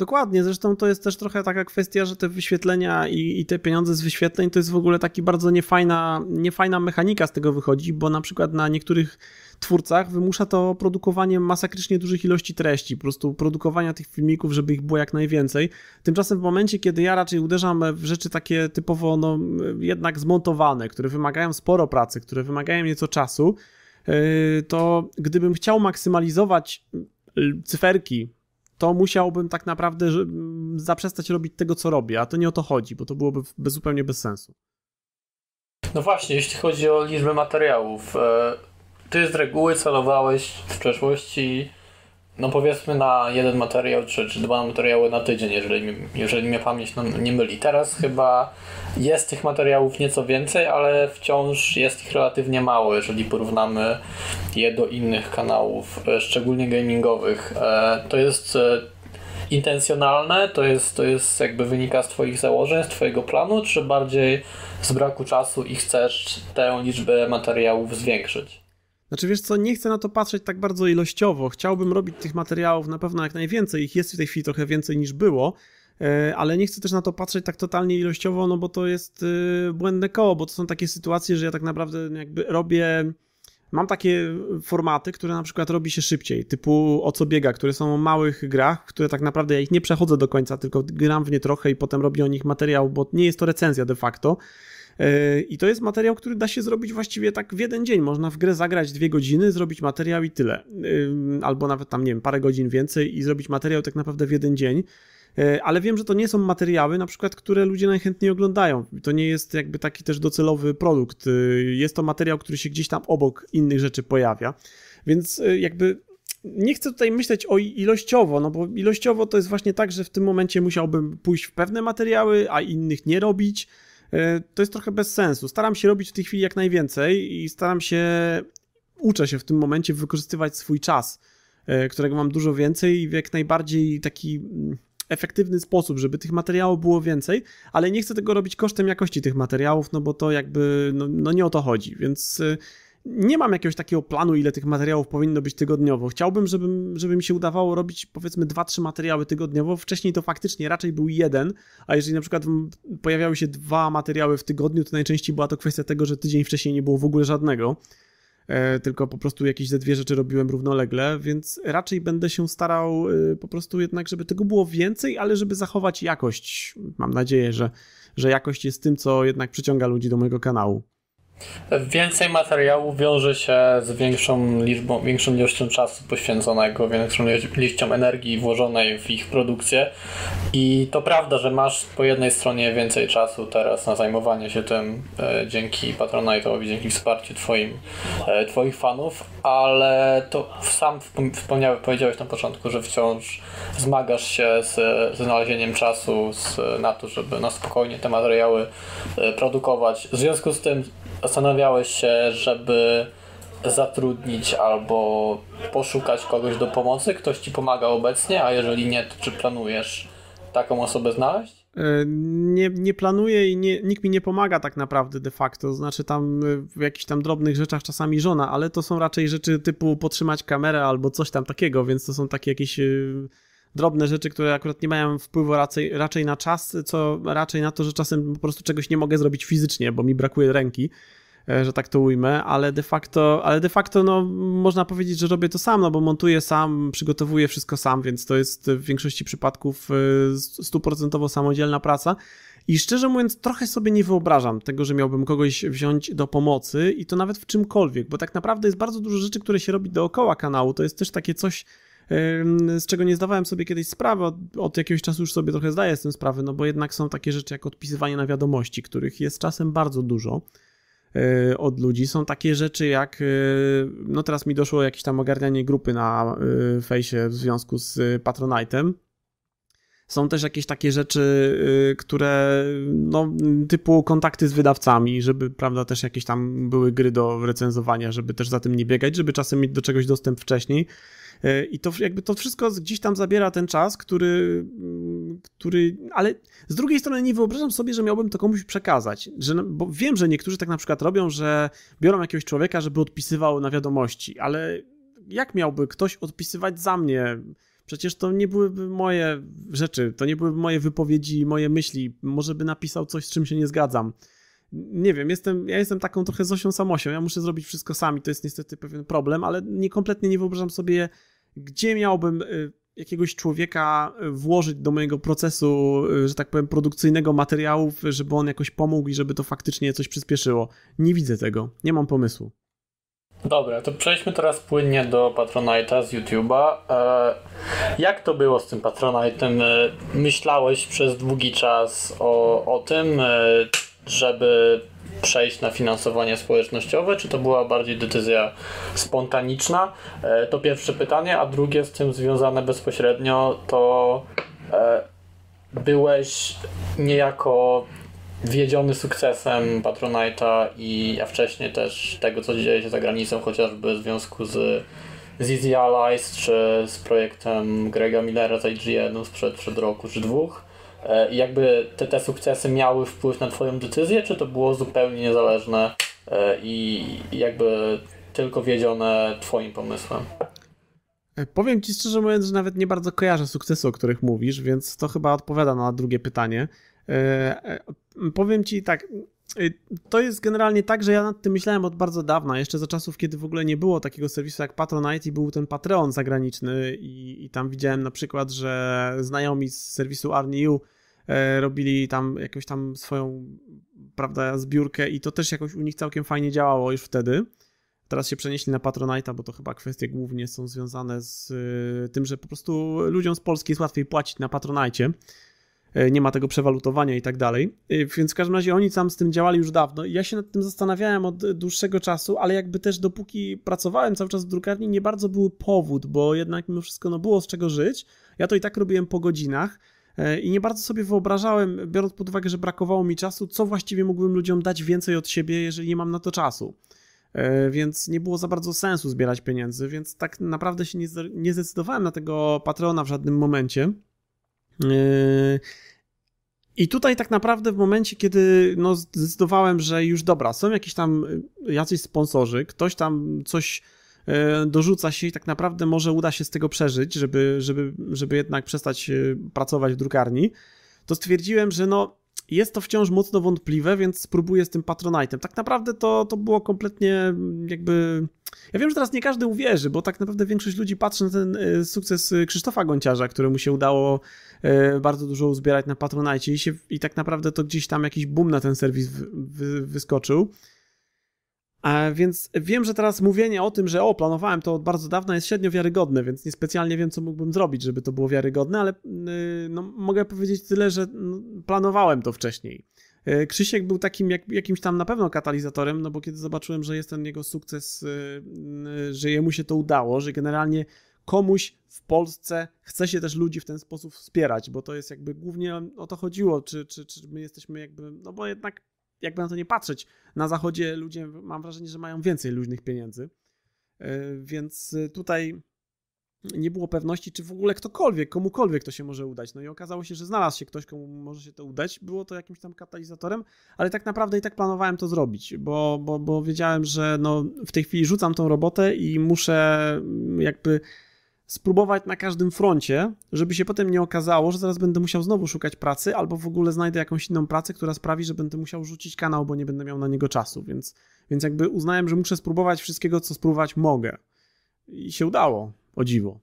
Speaker 3: Dokładnie, zresztą to jest też trochę taka kwestia, że te wyświetlenia i, i, te pieniądze z wyświetleń to jest w ogóle taki bardzo niefajna, niefajna mechanika z tego wychodzi, bo na przykład na niektórych twórcach wymusza to produkowanie masakrycznie dużych ilości treści, po prostu produkowania tych filmików, żeby ich było jak najwięcej. Tymczasem w momencie, kiedy ja raczej uderzam w rzeczy takie typowo no, jednak zmontowane, które wymagają sporo pracy, które wymagają nieco czasu, yy, to gdybym chciał maksymalizować mm, cyferki to musiałbym tak naprawdę mm, zaprzestać robić tego, co robię, a to nie o to chodzi, bo to byłoby bez, zupełnie bez sensu.
Speaker 2: No właśnie, jeśli chodzi o liczbę materiałów, e, ty z reguły celowałeś w przeszłości no powiedzmy na jeden materiał czy, czy dwa materiały na tydzień, jeżeli, jeżeli mnie pamięć no, nie myli. Teraz chyba jest tych materiałów nieco więcej, ale wciąż jest ich relatywnie mało, jeżeli porównamy je do innych kanałów, e, szczególnie gamingowych. E, to jest e, intencjonalne, to jest, to jest jakby wynika z Twoich założeń, z Twojego planu, czy bardziej z braku czasu i chcesz tę liczbę materiałów zwiększyć?
Speaker 3: Znaczy wiesz co, nie chcę na to patrzeć tak bardzo ilościowo. Chciałbym robić tych materiałów na pewno jak najwięcej. Ich jest w tej chwili trochę więcej niż było, e, ale nie chcę też na to patrzeć tak totalnie ilościowo, no bo to jest e, błędne koło, bo to są takie sytuacje, że ja tak naprawdę no, jakby robię Mam takie formaty, które na przykład robi się szybciej, typu o co biega, które są o małych grach, które tak naprawdę ja ich nie przechodzę do końca, tylko gram w nie trochę i potem robię o nich materiał, bo nie jest to recenzja de facto, i to jest materiał, który da się zrobić właściwie tak w jeden dzień. Można w grę zagrać dwie godziny, zrobić materiał i tyle. Albo nawet tam, nie wiem, parę godzin więcej i zrobić materiał tak naprawdę w jeden dzień e, ale wiem, że to nie są materiały, na przykład, które ludzie najchętniej oglądają. To nie jest jakby taki też docelowy produkt. Y, jest to materiał, który się gdzieś tam obok innych rzeczy pojawia. Więc y, jakby nie chcę tutaj myśleć o ilościowo, no bo ilościowo to jest właśnie tak, że w tym momencie musiałbym pójść w pewne materiały, a innych nie robić Y, to jest trochę bez sensu. Staram się robić w tej chwili jak najwięcej i staram się, uczę się w tym momencie wykorzystywać swój czas, y, którego mam dużo więcej i w jak najbardziej taki mm, efektywny sposób, żeby tych materiałów było więcej, ale nie chcę tego robić kosztem jakości tych materiałów, no bo to jakby, no, no nie o to chodzi, więc y, nie mam jakiegoś takiego planu, ile tych materiałów powinno być tygodniowo. Chciałbym, żeby, żeby mi się udawało robić powiedzmy 2-3 materiały tygodniowo. Wcześniej to faktycznie raczej był jeden, a jeżeli na przykład pojawiały się dwa materiały w tygodniu, to najczęściej była to kwestia tego, że tydzień wcześniej nie było w ogóle żadnego, e, tylko po prostu jakieś ze dwie rzeczy robiłem równolegle, więc raczej będę się starał e, po prostu jednak, żeby tego było więcej, ale żeby zachować jakość. Mam nadzieję, że, że jakość jest tym, co jednak przyciąga ludzi do mojego kanału.
Speaker 2: Więcej materiału wiąże się z
Speaker 3: większą
Speaker 2: liczbą, większą ilością czasu poświęconego, większą ilością energii włożonej w ich produkcję. I to prawda, że masz po jednej stronie więcej czasu teraz na zajmowanie się tym e, dzięki Patronite'owi, dzięki wsparciu twoim, e, Twoich fanów, ale to sam wspomniałeś, powiedziałeś na początku, że wciąż zmagasz się z, z znalezieniem czasu z, na to, żeby na spokojnie te materiały e, produkować. W związku z tym zastanawiałeś się, żeby zatrudnić albo poszukać kogoś do pomocy? Ktoś ci pomaga obecnie, a jeżeli nie, to czy planujesz taką osobę znaleźć?
Speaker 3: E, nie, nie planuję i nie, nikt mi nie pomaga tak naprawdę de facto. Znaczy tam e, w jakichś tam drobnych rzeczach czasami żona, ale to są raczej rzeczy typu potrzymać kamerę albo coś tam takiego, więc to są takie jakieś e, drobne rzeczy, które akurat nie mają wpływu raczej, raczej na czas, co raczej na to, że czasem po prostu czegoś nie mogę zrobić fizycznie, bo mi brakuje ręki e, że tak to ujmę, ale de facto, ale de facto no, można powiedzieć, że robię to sam, no bo montuję sam, przygotowuję wszystko sam, więc to jest w większości przypadków e, stuprocentowo samodzielna praca. I szczerze mówiąc, trochę sobie nie wyobrażam tego, że miałbym kogoś wziąć do pomocy i to nawet w czymkolwiek, bo tak naprawdę jest bardzo dużo rzeczy, które się robi dookoła kanału. To jest też takie coś, z czego nie zdawałem sobie kiedyś sprawy, od, od jakiegoś czasu już sobie trochę zdaję z tym sprawę, no bo jednak są takie rzeczy jak odpisywanie na wiadomości, których jest czasem bardzo dużo y, od ludzi. Są takie rzeczy jak, y, no teraz mi doszło jakieś tam ogarnianie grupy na y, fejsie w związku z Patronite'em. Są też jakieś takie rzeczy, które, no, typu kontakty z wydawcami, żeby, prawda, też jakieś tam były gry do recenzowania, żeby też za tym nie biegać, żeby czasem mieć do czegoś dostęp wcześniej. E, I to jakby to wszystko gdzieś tam zabiera ten czas, który, mm, który, ale z drugiej strony nie wyobrażam sobie, że miałbym to komuś przekazać, że, bo wiem, że niektórzy tak na przykład robią, że biorą jakiegoś człowieka, żeby odpisywał na wiadomości, ale jak miałby ktoś odpisywać za mnie? Przecież to nie byłyby moje rzeczy, to nie byłyby moje wypowiedzi, moje myśli. Może by napisał coś, z czym się nie zgadzam. Nie wiem, jestem, ja jestem taką trochę Zosią Samosią. Ja muszę zrobić wszystko sami. To jest niestety pewien problem, ale nie, kompletnie nie wyobrażam sobie gdzie miałbym y, jakiegoś człowieka y, włożyć do mojego procesu, y, że tak powiem, produkcyjnego materiałów, żeby on jakoś pomógł i żeby to faktycznie coś przyspieszyło. Nie widzę tego, nie mam pomysłu.
Speaker 2: Dobra, to przejdźmy teraz płynnie do Patronite'a z YouTube'a. E, jak to było z tym Patronite'em? E, myślałeś przez długi czas o, o tym, e, żeby przejść na finansowanie społecznościowe, czy to była bardziej decyzja spontaniczna? E, to pierwsze pytanie, a drugie z tym związane bezpośrednio to e, byłeś niejako wiedziony sukcesem Patronite'a i a wcześniej też tego, co dzieje się za granicą, chociażby w związku z z Easy Allies, czy z projektem Grega Millera z IGN-u sprzed, sprzed roku czy dwóch. E, jakby te, te sukcesy miały wpływ na Twoją decyzję, czy to było zupełnie niezależne e, i jakby tylko wiedzione Twoim pomysłem?
Speaker 3: E, powiem Ci szczerze mówiąc, że nawet nie bardzo kojarzę sukcesy, o których mówisz, więc to chyba odpowiada na drugie pytanie. Powiem Ci tak, Y, to jest generalnie tak, że ja nad tym myślałem od bardzo dawna, jeszcze za czasów, kiedy w ogóle nie było takiego serwisu jak Patronite i był ten Patreon zagraniczny i, i tam widziałem na przykład, że znajomi z serwisu Arniu e, robili tam jakąś tam swoją, prawda, zbiórkę i to też jakoś u nich całkiem fajnie działało już wtedy. Teraz się przenieśli na Patronite'a, bo to chyba kwestie głównie są związane z y, tym, że po prostu ludziom z Polski jest łatwiej płacić na Patronite'cie E, nie ma tego przewalutowania i tak dalej. E, więc w każdym razie oni tam z tym działali już dawno. Ja się nad tym zastanawiałem od e, dłuższego czasu, ale jakby też dopóki pracowałem cały czas w drukarni, nie bardzo był powód, bo jednak mimo wszystko no, było z czego żyć. Ja to i tak robiłem po godzinach. I nie bardzo sobie wyobrażałem, biorąc pod uwagę, że brakowało mi czasu, co właściwie mógłbym ludziom dać więcej od siebie, jeżeli nie mam na to czasu. Więc nie było za bardzo sensu zbierać pieniędzy, więc tak naprawdę się nie, nie zdecydowałem na tego patrona w żadnym momencie. Yy, I tutaj tak naprawdę w momencie, kiedy no zdecydowałem, że już dobra, są jakieś tam y, jacyś sponsorzy, ktoś tam coś y, dorzuca się i tak naprawdę może uda się z tego przeżyć, żeby, żeby, żeby jednak przestać y, pracować w drukarni, to stwierdziłem, że no jest to wciąż mocno wątpliwe, więc spróbuję z tym Patronite'em. Tak naprawdę to, to było kompletnie mm, jakby... Ja wiem, że teraz nie każdy uwierzy, bo tak naprawdę większość ludzi patrzy na ten y, sukces y, Krzysztofa Gonciarza, któremu się udało y, bardzo dużo uzbierać na Patronite i, się, i tak naprawdę to gdzieś tam jakiś boom na ten serwis wyskoczył. Więc wiem, że teraz mówienie o tym, że o, planowałem to od bardzo dawna jest średnio wiarygodne, więc niespecjalnie wiem, co mógłbym zrobić, żeby to było wiarygodne, ale y, no, mogę powiedzieć tyle, że no, planowałem to wcześniej. Y, Krzysiek był takim jak, jakimś tam na pewno katalizatorem, no bo kiedy zobaczyłem, że jest ten jego sukces, y, że jemu się to udało, że generalnie komuś w Polsce chce się też ludzi w ten sposób wspierać, bo to jest jakby głównie o to chodziło, czy, czy, czy my jesteśmy jakby, no bo jednak jakby na to nie patrzeć, na zachodzie ludzie, mam wrażenie, że mają więcej luźnych pieniędzy, e, więc e, tutaj nie było pewności, czy w ogóle ktokolwiek, komukolwiek to się może udać. No i okazało się, że znalazł się ktoś, komu może się to udać. Było to jakimś tam katalizatorem, ale tak naprawdę i tak planowałem to zrobić, bo, bo, bo wiedziałem, że no, w tej chwili rzucam tą robotę i muszę jakby spróbować na każdym froncie, żeby się potem nie okazało, że zaraz będę musiał znowu szukać pracy, albo w ogóle znajdę jakąś inną pracę, która sprawi, że będę musiał rzucić kanał, bo nie będę miał na niego czasu. Więc, więc jakby uznałem, że muszę spróbować wszystkiego, co spróbować mogę. I się udało, o dziwo.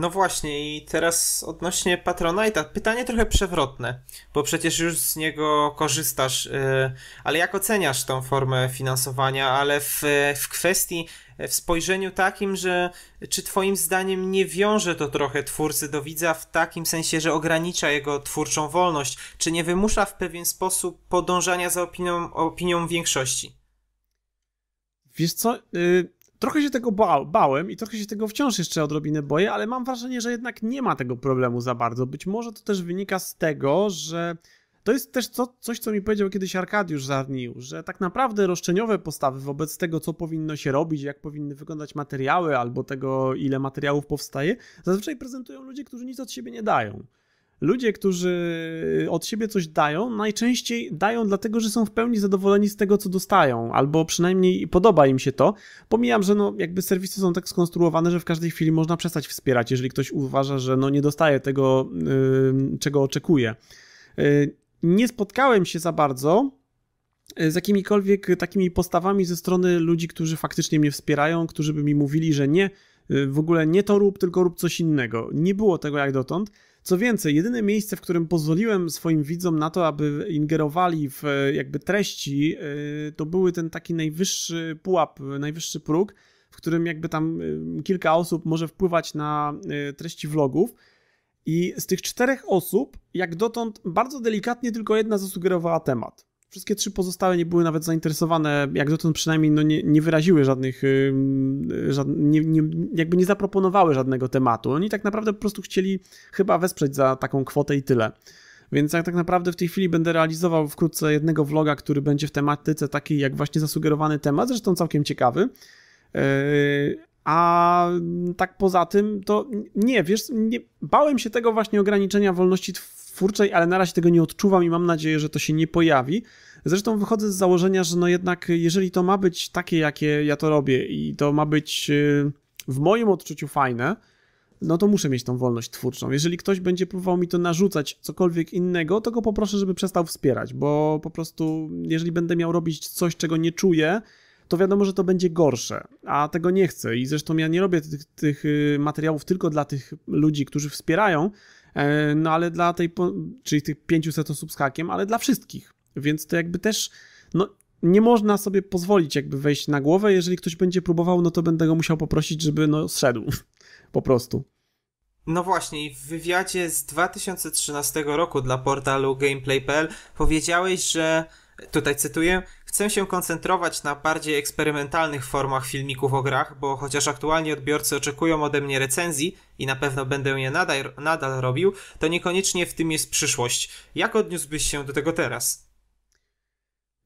Speaker 1: No właśnie, i teraz odnośnie Patronite'a, pytanie trochę przewrotne, bo przecież już z niego korzystasz, y, ale jak oceniasz tą formę finansowania, ale w, w kwestii, w spojrzeniu takim, że czy Twoim zdaniem nie wiąże to trochę twórcy do widza w takim sensie, że ogranicza jego twórczą wolność, czy nie wymusza w pewien sposób podążania za opinią, opinią większości?
Speaker 3: Wiesz co? Y trochę się tego ba bałem i trochę się tego wciąż jeszcze odrobinę boję, ale mam wrażenie, że jednak nie ma tego problemu za bardzo. Być może to też wynika z tego, że to jest też coś, co mi powiedział kiedyś Arkadiusz Zarnił, że tak naprawdę roszczeniowe postawy wobec tego, co powinno się robić, jak powinny wyglądać materiały, albo tego, ile materiałów powstaje, zazwyczaj prezentują ludzie, którzy nic od siebie nie dają ludzie, którzy od siebie coś dają, najczęściej dają dlatego, że są w pełni zadowoleni z tego, co dostają, albo przynajmniej podoba im się to. Pomijam, że no, jakby serwisy są tak skonstruowane, że w każdej chwili można przestać wspierać, jeżeli ktoś uważa, że no, nie dostaje tego, yy, czego oczekuje. Yy, nie spotkałem się za bardzo yy, z jakimikolwiek takimi postawami ze strony ludzi, którzy faktycznie mnie wspierają, którzy by mi mówili, że nie, yy, w ogóle nie to rób, tylko rób coś innego. Nie było tego jak dotąd. Co więcej, jedyne miejsce, w którym pozwoliłem swoim widzom na to, aby ingerowali w e, jakby treści, e, to były ten taki najwyższy pułap, najwyższy próg, w którym jakby tam e, kilka osób może wpływać na treści vlogów. I z tych czterech osób, jak dotąd, bardzo delikatnie tylko jedna zasugerowała temat wszystkie trzy pozostałe nie były nawet zainteresowane, jak dotąd przynajmniej no nie, nie wyraziły żadnych, y, y, żad, nie, nie, jakby nie zaproponowały żadnego tematu. Oni tak naprawdę po prostu chcieli chyba wesprzeć za taką kwotę i tyle. Więc jak tak naprawdę w tej chwili będę realizował wkrótce jednego vloga, który będzie w tematyce takiej jak właśnie zasugerowany temat, zresztą całkiem ciekawy. Y, a tak poza tym, to nie, wiesz, nie, bałem się tego właśnie ograniczenia wolności twórczej, ale na razie tego nie odczuwam i mam nadzieję, że to się nie pojawi. Zresztą wychodzę z założenia, że no jednak, jeżeli to ma być takie, jakie ja to robię i to ma być y, w moim odczuciu fajne, no to muszę mieć tą wolność twórczą. Jeżeli ktoś będzie próbował mi to narzucać cokolwiek innego, to go poproszę, żeby przestał wspierać, bo po prostu, jeżeli będę miał robić coś, czego nie czuję, to wiadomo, że to będzie gorsze, a tego nie chcę. I zresztą ja nie robię tych, tych y, materiałów tylko dla tych ludzi, którzy wspierają, e, no ale dla tej, czyli tych 500 osób z hakiem, ale dla wszystkich. Więc to jakby też, no nie można sobie pozwolić jakby wejść na głowę. Jeżeli ktoś będzie próbował, no to będę go musiał poprosić, żeby no zszedł <laughs> po prostu.
Speaker 1: No właśnie, w wywiadzie z 2013 roku dla portalu gameplay.pl powiedziałeś, że tutaj cytuję, chcę się koncentrować na bardziej eksperymentalnych formach filmików o grach, bo chociaż aktualnie odbiorcy oczekują ode mnie recenzji i na pewno będę je nadal, nadal robił, to niekoniecznie w tym jest przyszłość. Jak odniósłbyś się do tego teraz?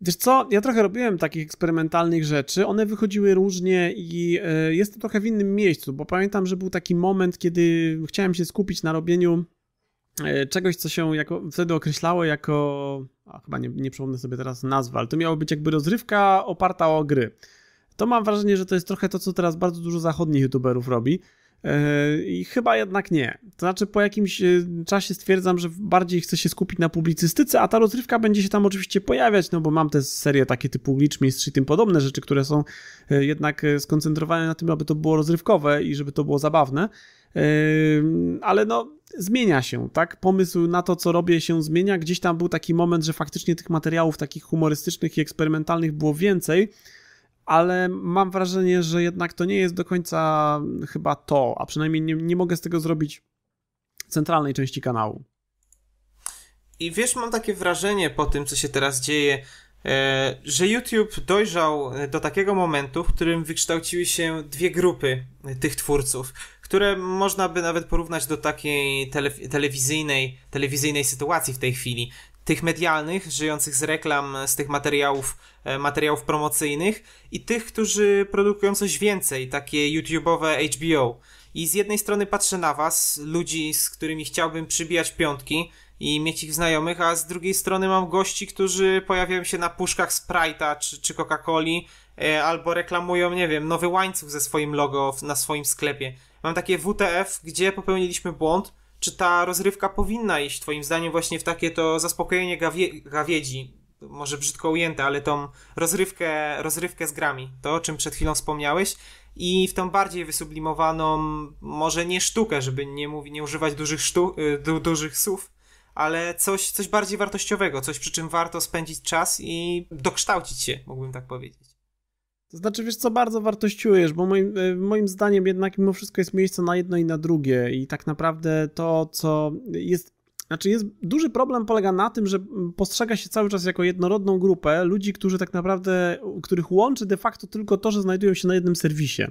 Speaker 3: Wiesz co, ja trochę robiłem takich eksperymentalnych rzeczy, one wychodziły różnie i e, jestem trochę w innym miejscu, bo pamiętam, że był taki moment, kiedy chciałem się skupić na robieniu e, czegoś, co się jako, wtedy określało jako, a chyba nie, nie przypomnę sobie teraz nazwy, ale to miało być jakby rozrywka oparta o gry. To mam wrażenie, że to jest trochę to, co teraz bardzo dużo zachodnich youtuberów robi, E, I chyba jednak nie. To znaczy, po jakimś e, czasie stwierdzam, że bardziej chcę się skupić na publicystyce, a ta rozrywka będzie się tam oczywiście pojawiać, no bo mam te serie takie typu Glitch Mistrz i tym podobne rzeczy, które są e, jednak skoncentrowane na tym, aby to było rozrywkowe i żeby to było zabawne. Ale no, zmienia się, tak? Pomysł na to, co robię, się zmienia. Gdzieś tam był taki moment, że faktycznie tych materiałów takich humorystycznych i eksperymentalnych było więcej ale mam wrażenie, że jednak to nie jest do końca chyba to, a przynajmniej nie, nie mogę z tego zrobić centralnej części kanału.
Speaker 1: I wiesz, mam takie wrażenie po tym, co się teraz dzieje, e, że YouTube dojrzał e, do takiego momentu, w którym wykształciły się dwie grupy e, tych twórców, które można by nawet porównać do takiej telewizyjnej, telewizyjnej sytuacji w tej chwili tych medialnych, żyjących z reklam, z tych materiałów, e, materiałów promocyjnych i tych, którzy produkują coś więcej, takie YouTube'owe HBO. I z jednej strony patrzę na was, ludzi, z którymi chciałbym przybijać piątki i mieć ich znajomych, a z drugiej strony mam gości, którzy pojawiają się na puszkach Sprite'a czy, czy Coca-Coli e, albo reklamują, nie wiem, nowy łańcuch ze swoim logo w, na swoim sklepie. Mam takie WTF, gdzie popełniliśmy błąd, czy ta rozrywka powinna iść, Twoim zdaniem, właśnie w takie to zaspokojenie gawie- gawiedzi, może brzydko ujęte, ale tą rozrywkę, rozrywkę z grami, to o czym przed chwilą wspomniałeś, i w tą bardziej wysublimowaną, może nie sztukę, żeby nie, mówi, nie używać dużych, sztu, y, du, dużych słów, ale coś, coś bardziej wartościowego, coś przy czym warto spędzić czas i dokształcić się, mógłbym tak powiedzieć.
Speaker 3: To znaczy, wiesz co, bardzo wartościujesz, bo moim, e, moim zdaniem jednak mimo wszystko jest miejsce na jedno i na drugie i tak naprawdę to, co jest znaczy jest duży problem polega na tym, że postrzega się cały czas jako jednorodną grupę ludzi, którzy tak naprawdę, których łączy de facto tylko to, że znajdują się na jednym serwisie. E,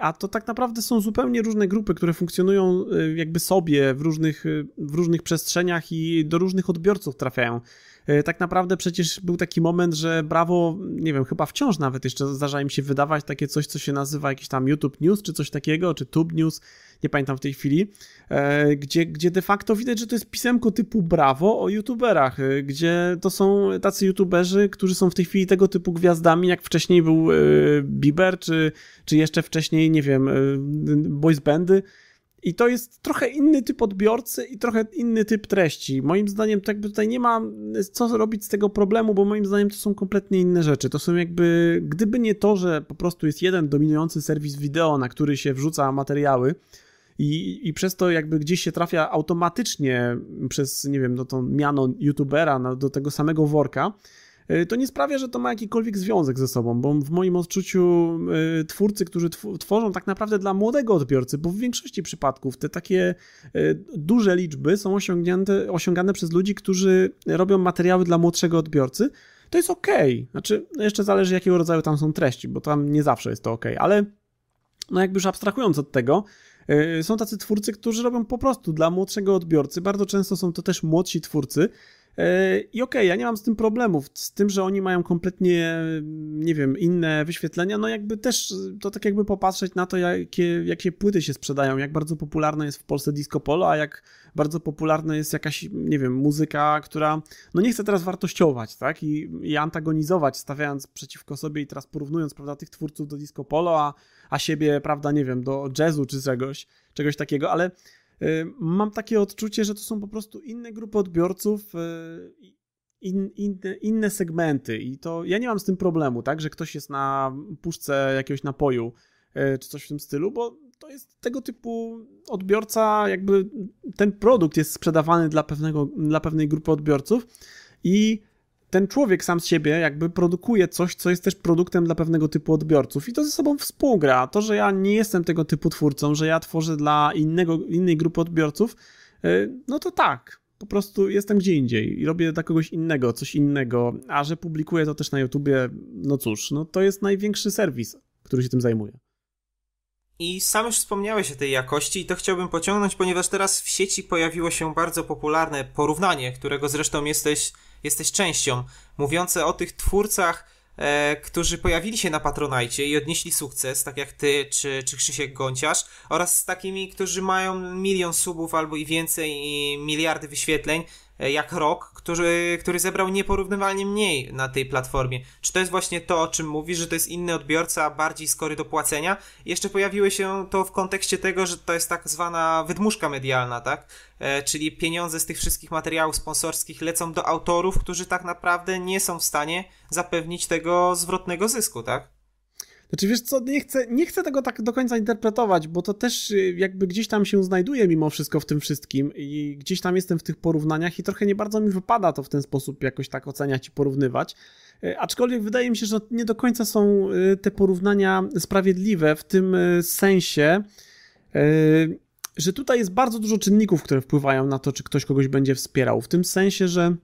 Speaker 3: a to tak naprawdę są zupełnie różne grupy, które funkcjonują e, jakby sobie w różnych, w różnych przestrzeniach i do różnych odbiorców trafiają. E, tak naprawdę przecież był taki moment, że Bravo, nie wiem, chyba wciąż nawet jeszcze zdarza im się wydawać takie coś, co się nazywa jakiś tam YouTube News, czy coś takiego, czy Tube News, nie pamiętam w tej chwili, e, gdzie, gdzie de facto widać, że to jest pisemko typu Bravo o YouTuberach, e, gdzie to są tacy YouTuberzy, którzy są w tej chwili tego typu gwiazdami, jak wcześniej był Bieber, czy, czy jeszcze wcześniej, nie wiem, boys bandy, i to jest trochę inny typ odbiorcy i trochę inny typ treści. Moim zdaniem tak jakby tutaj nie ma co robić z tego problemu, bo moim zdaniem to są kompletnie inne rzeczy. To są jakby, gdyby nie to, że po prostu jest jeden dominujący serwis wideo, na który się wrzuca materiały, i, I przez to jakby gdzieś się trafia automatycznie przez, nie wiem, no to miano youtubera do tego samego worka, Y, to nie sprawia, że to ma jakikolwiek związek ze sobą, bo w moim odczuciu y, twórcy, którzy tworzą tak naprawdę dla młodego odbiorcy, bo w większości przypadków te takie y, duże liczby są osiągnięte, osiągane przez ludzi, którzy robią materiały dla młodszego odbiorcy, to jest ok. Znaczy, no jeszcze zależy, jakiego rodzaju tam są treści, bo tam nie zawsze jest to ok, ale no jakby już abstrahując od tego, są tacy twórcy, którzy robią po prostu dla młodszego odbiorcy. Bardzo często są to też młodsi twórcy, E, I okej, okay, ja nie mam z tym problemów, z tym, że oni mają kompletnie, nie wiem, inne wyświetlenia, no jakby też to tak jakby popatrzeć na to, jakie, jakie płyty się sprzedają, jak bardzo popularne jest w Polsce disco polo, a jak bardzo popularna jest jakaś, nie wiem, muzyka, która, no nie chcę teraz wartościować, tak, i, i antagonizować, stawiając przeciwko sobie i teraz porównując, prawda, tych twórców do disco polo, a, a siebie, prawda, nie wiem, do jazzu czy czegoś, czegoś takiego, ale Y, mam takie odczucie, że to są po prostu inne grupy odbiorców, y, in, inne, inne segmenty i to ja nie mam z tym problemu, tak, że ktoś jest na puszce jakiegoś napoju y, czy coś w tym stylu, bo to jest tego typu odbiorca, jakby ten produkt jest sprzedawany dla, pewnego, dla pewnej grupy odbiorców i ten człowiek sam z siebie jakby produkuje coś, co jest też produktem dla pewnego typu odbiorców i to ze sobą współgra. To, że ja nie jestem tego typu twórcą, że ja tworzę dla innego, innej grupy odbiorców, y, no to tak, po prostu jestem gdzie indziej i robię dla kogoś innego, coś innego, a że publikuję to też na YouTubie, no cóż, no to jest największy serwis, który się tym zajmuje.
Speaker 1: I sam już wspomniałeś o tej jakości i to chciałbym pociągnąć, ponieważ teraz w sieci pojawiło się bardzo popularne porównanie, którego zresztą jesteś jesteś częścią, mówiące o tych twórcach, e, którzy pojawili się na Patronajcie i odnieśli sukces, tak jak ty czy, czy Krzysiek Gąciarz, oraz z takimi, którzy mają milion subów albo i więcej i miliardy wyświetleń E, jak Rock, który, który zebrał nieporównywalnie mniej na tej platformie. Czy to jest właśnie to, o czym mówisz, że to jest inny odbiorca, bardziej skory do płacenia? Jeszcze pojawiło się to w kontekście tego, że to jest tak zwana wydmuszka medialna, tak? E, czyli pieniądze z tych wszystkich materiałów sponsorskich lecą do autorów, którzy tak naprawdę nie są w stanie zapewnić tego zwrotnego zysku, tak?
Speaker 3: Znaczy wiesz co, nie chcę, nie chcę tego tak do końca interpretować, bo to też y, jakby gdzieś tam się znajduje mimo wszystko w tym wszystkim i gdzieś tam jestem w tych porównaniach i trochę nie bardzo mi wypada to w ten sposób jakoś tak oceniać i porównywać. E, aczkolwiek wydaje mi się, że nie do końca są y, te porównania sprawiedliwe w tym y, sensie, e, że tutaj jest bardzo dużo czynników, które wpływają na to, czy ktoś kogoś będzie wspierał. W tym sensie, że.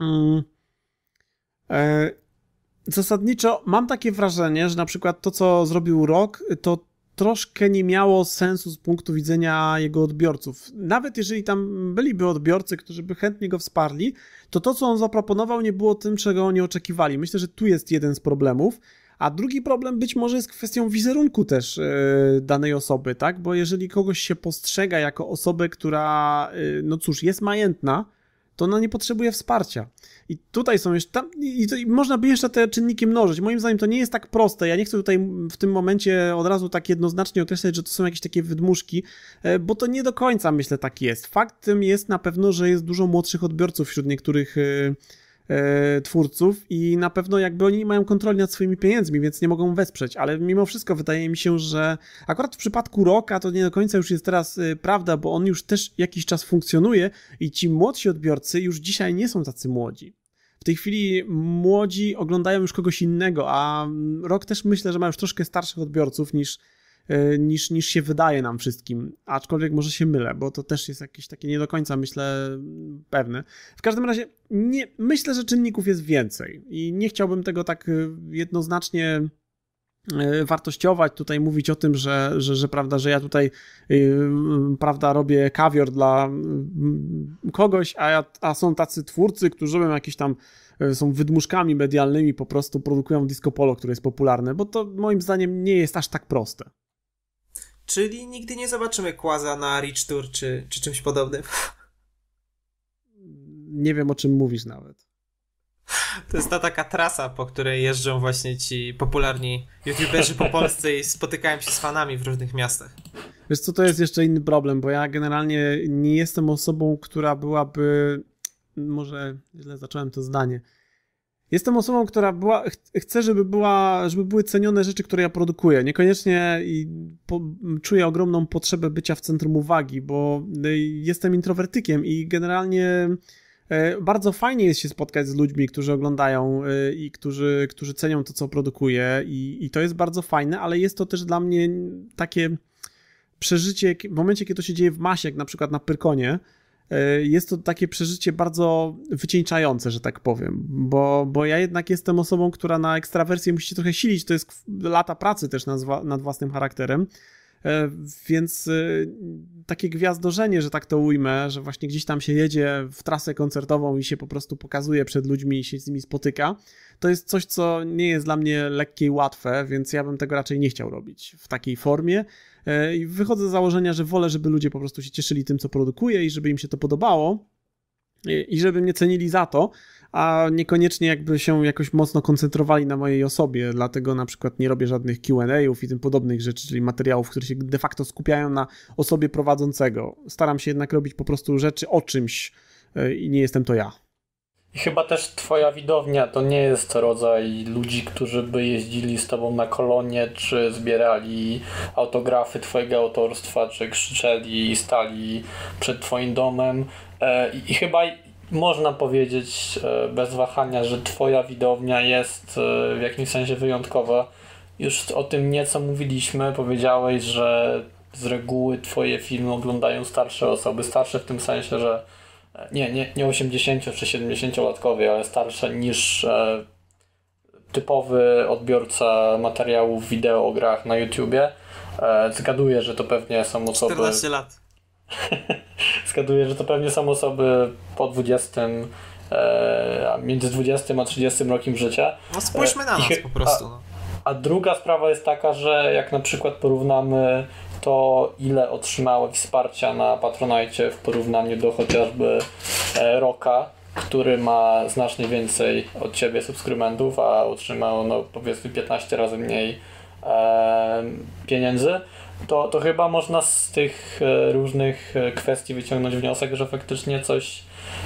Speaker 3: Yy, zasadniczo mam takie wrażenie, że na przykład to, co zrobił Rock, to troszkę nie miało sensu z punktu widzenia jego odbiorców. Nawet jeżeli tam byliby odbiorcy, którzy by chętnie go wsparli, to to, co on zaproponował, nie było tym, czego oni oczekiwali. Myślę, że tu jest jeden z problemów. A drugi problem być może jest kwestią wizerunku też e, danej osoby, tak? Bo jeżeli kogoś się postrzega jako osobę, która, e, no cóż, jest majętna, to ona nie potrzebuje wsparcia. I tutaj są jeszcze, tam, i, to, i, można by jeszcze te czynniki mnożyć. Moim zdaniem to nie jest tak proste. Ja nie chcę tutaj w tym momencie od razu tak jednoznacznie określać, że to są jakieś takie wydmuszki, e, bo to nie do końca myślę tak jest. Faktem jest na pewno, że jest dużo młodszych odbiorców, wśród niektórych e, E, twórców i na pewno jakby oni nie mają kontroli nad swoimi pieniędzmi, więc nie mogą wesprzeć, ale mimo wszystko wydaje mi się, że akurat w przypadku Roka to nie do końca już jest teraz e, prawda, bo on już też jakiś czas funkcjonuje i ci młodsi odbiorcy już dzisiaj nie są tacy młodzi. W tej chwili młodzi oglądają już kogoś innego, a mm, Rok też myślę, że ma już troszkę starszych odbiorców niż E, niż, niż się wydaje nam wszystkim. Aczkolwiek może się mylę, bo to też jest jakieś takie nie do końca, myślę, pewne. W każdym razie nie, myślę, że czynników jest więcej i nie chciałbym tego tak e, jednoznacznie e, wartościować, tutaj mówić o tym, że, że, że prawda, że ja tutaj yy, prawda, robię kawior dla kogoś, a, ja, a są tacy twórcy, którzy robią jakieś tam yy, są wydmuszkami medialnymi, po prostu produkują disco polo, które jest popularne, bo to moim zdaniem nie jest aż tak proste.
Speaker 1: Czyli nigdy nie zobaczymy Kłaza na Rich Tour czy, czy czymś podobnym.
Speaker 3: Nie wiem, o czym mówisz nawet.
Speaker 1: To jest ta taka trasa, po której jeżdżą właśnie ci popularni youtuberzy po Polsce i spotykają się z fanami w różnych miastach.
Speaker 3: Wiesz co, to jest jeszcze inny problem, bo ja generalnie nie jestem osobą, która byłaby... Może źle zacząłem to zdanie Jestem osobą, która była, ch chce, żeby, była, żeby były cenione rzeczy, które ja produkuję. Niekoniecznie i po, czuję ogromną potrzebę bycia w centrum uwagi, bo y, jestem introwertykiem i generalnie e, bardzo fajnie jest się spotkać z ludźmi, którzy oglądają y, i którzy, którzy cenią to, co produkuję, i, i to jest bardzo fajne, ale jest to też dla mnie takie przeżycie w momencie, kiedy to się dzieje w masie, jak na przykład na Pyrkonie E, jest to takie przeżycie bardzo wycieńczające, że tak powiem, bo, bo ja jednak jestem osobą, która na ekstrawersję musi się trochę silić, to jest lata pracy też nad, nad własnym charakterem, e, więc e, takie gwiazdorzenie, że tak to ujmę, że właśnie gdzieś tam się jedzie w trasę koncertową i się po prostu pokazuje przed ludźmi i się z nimi spotyka, to jest coś, co nie jest dla mnie lekkie i łatwe, więc ja bym tego raczej nie chciał robić w takiej formie. E, I wychodzę z założenia, że wolę, żeby ludzie po prostu się cieszyli tym, co produkuję i żeby im się to podobało e, i żeby mnie cenili za to, a niekoniecznie jakby się jakoś mocno koncentrowali na mojej osobie, dlatego na przykład nie robię żadnych Q&A'ów i tym podobnych rzeczy, czyli materiałów, które się de facto skupiają na osobie prowadzącego. Staram się jednak robić po prostu rzeczy o czymś e, i nie jestem to ja.
Speaker 2: I chyba też twoja widownia to nie jest rodzaj ludzi, którzy by jeździli z tobą na kolonie, czy zbierali autografy twojego autorstwa, czy krzyczeli i stali przed twoim domem. E, I chyba można powiedzieć e, bez wahania, że twoja widownia jest e, w jakimś sensie wyjątkowa. Już o tym nieco mówiliśmy, powiedziałeś, że z reguły twoje filmy oglądają starsze osoby, starsze w tym sensie, że nie, nie, nie 80 czy 70-latkowie, ale starsze niż e, typowy odbiorca materiałów wideo o grach na YouTubie. E, zgaduję, że to pewnie są osoby. 14 lat. <laughs> zgaduję, że to pewnie są osoby po 20. E, między 20 a 30 rokiem życia. No spójrzmy e, na nas po prostu. No. A druga sprawa jest taka, że jak na przykład porównamy to, ile otrzymały wsparcia na Patronite w porównaniu do chociażby e, Roka, który ma znacznie więcej od Ciebie subskrybentów, a otrzymał no, powiedzmy 15 razy mniej e, pieniędzy, to, to chyba można z tych e, różnych e, kwestii wyciągnąć wniosek, że faktycznie coś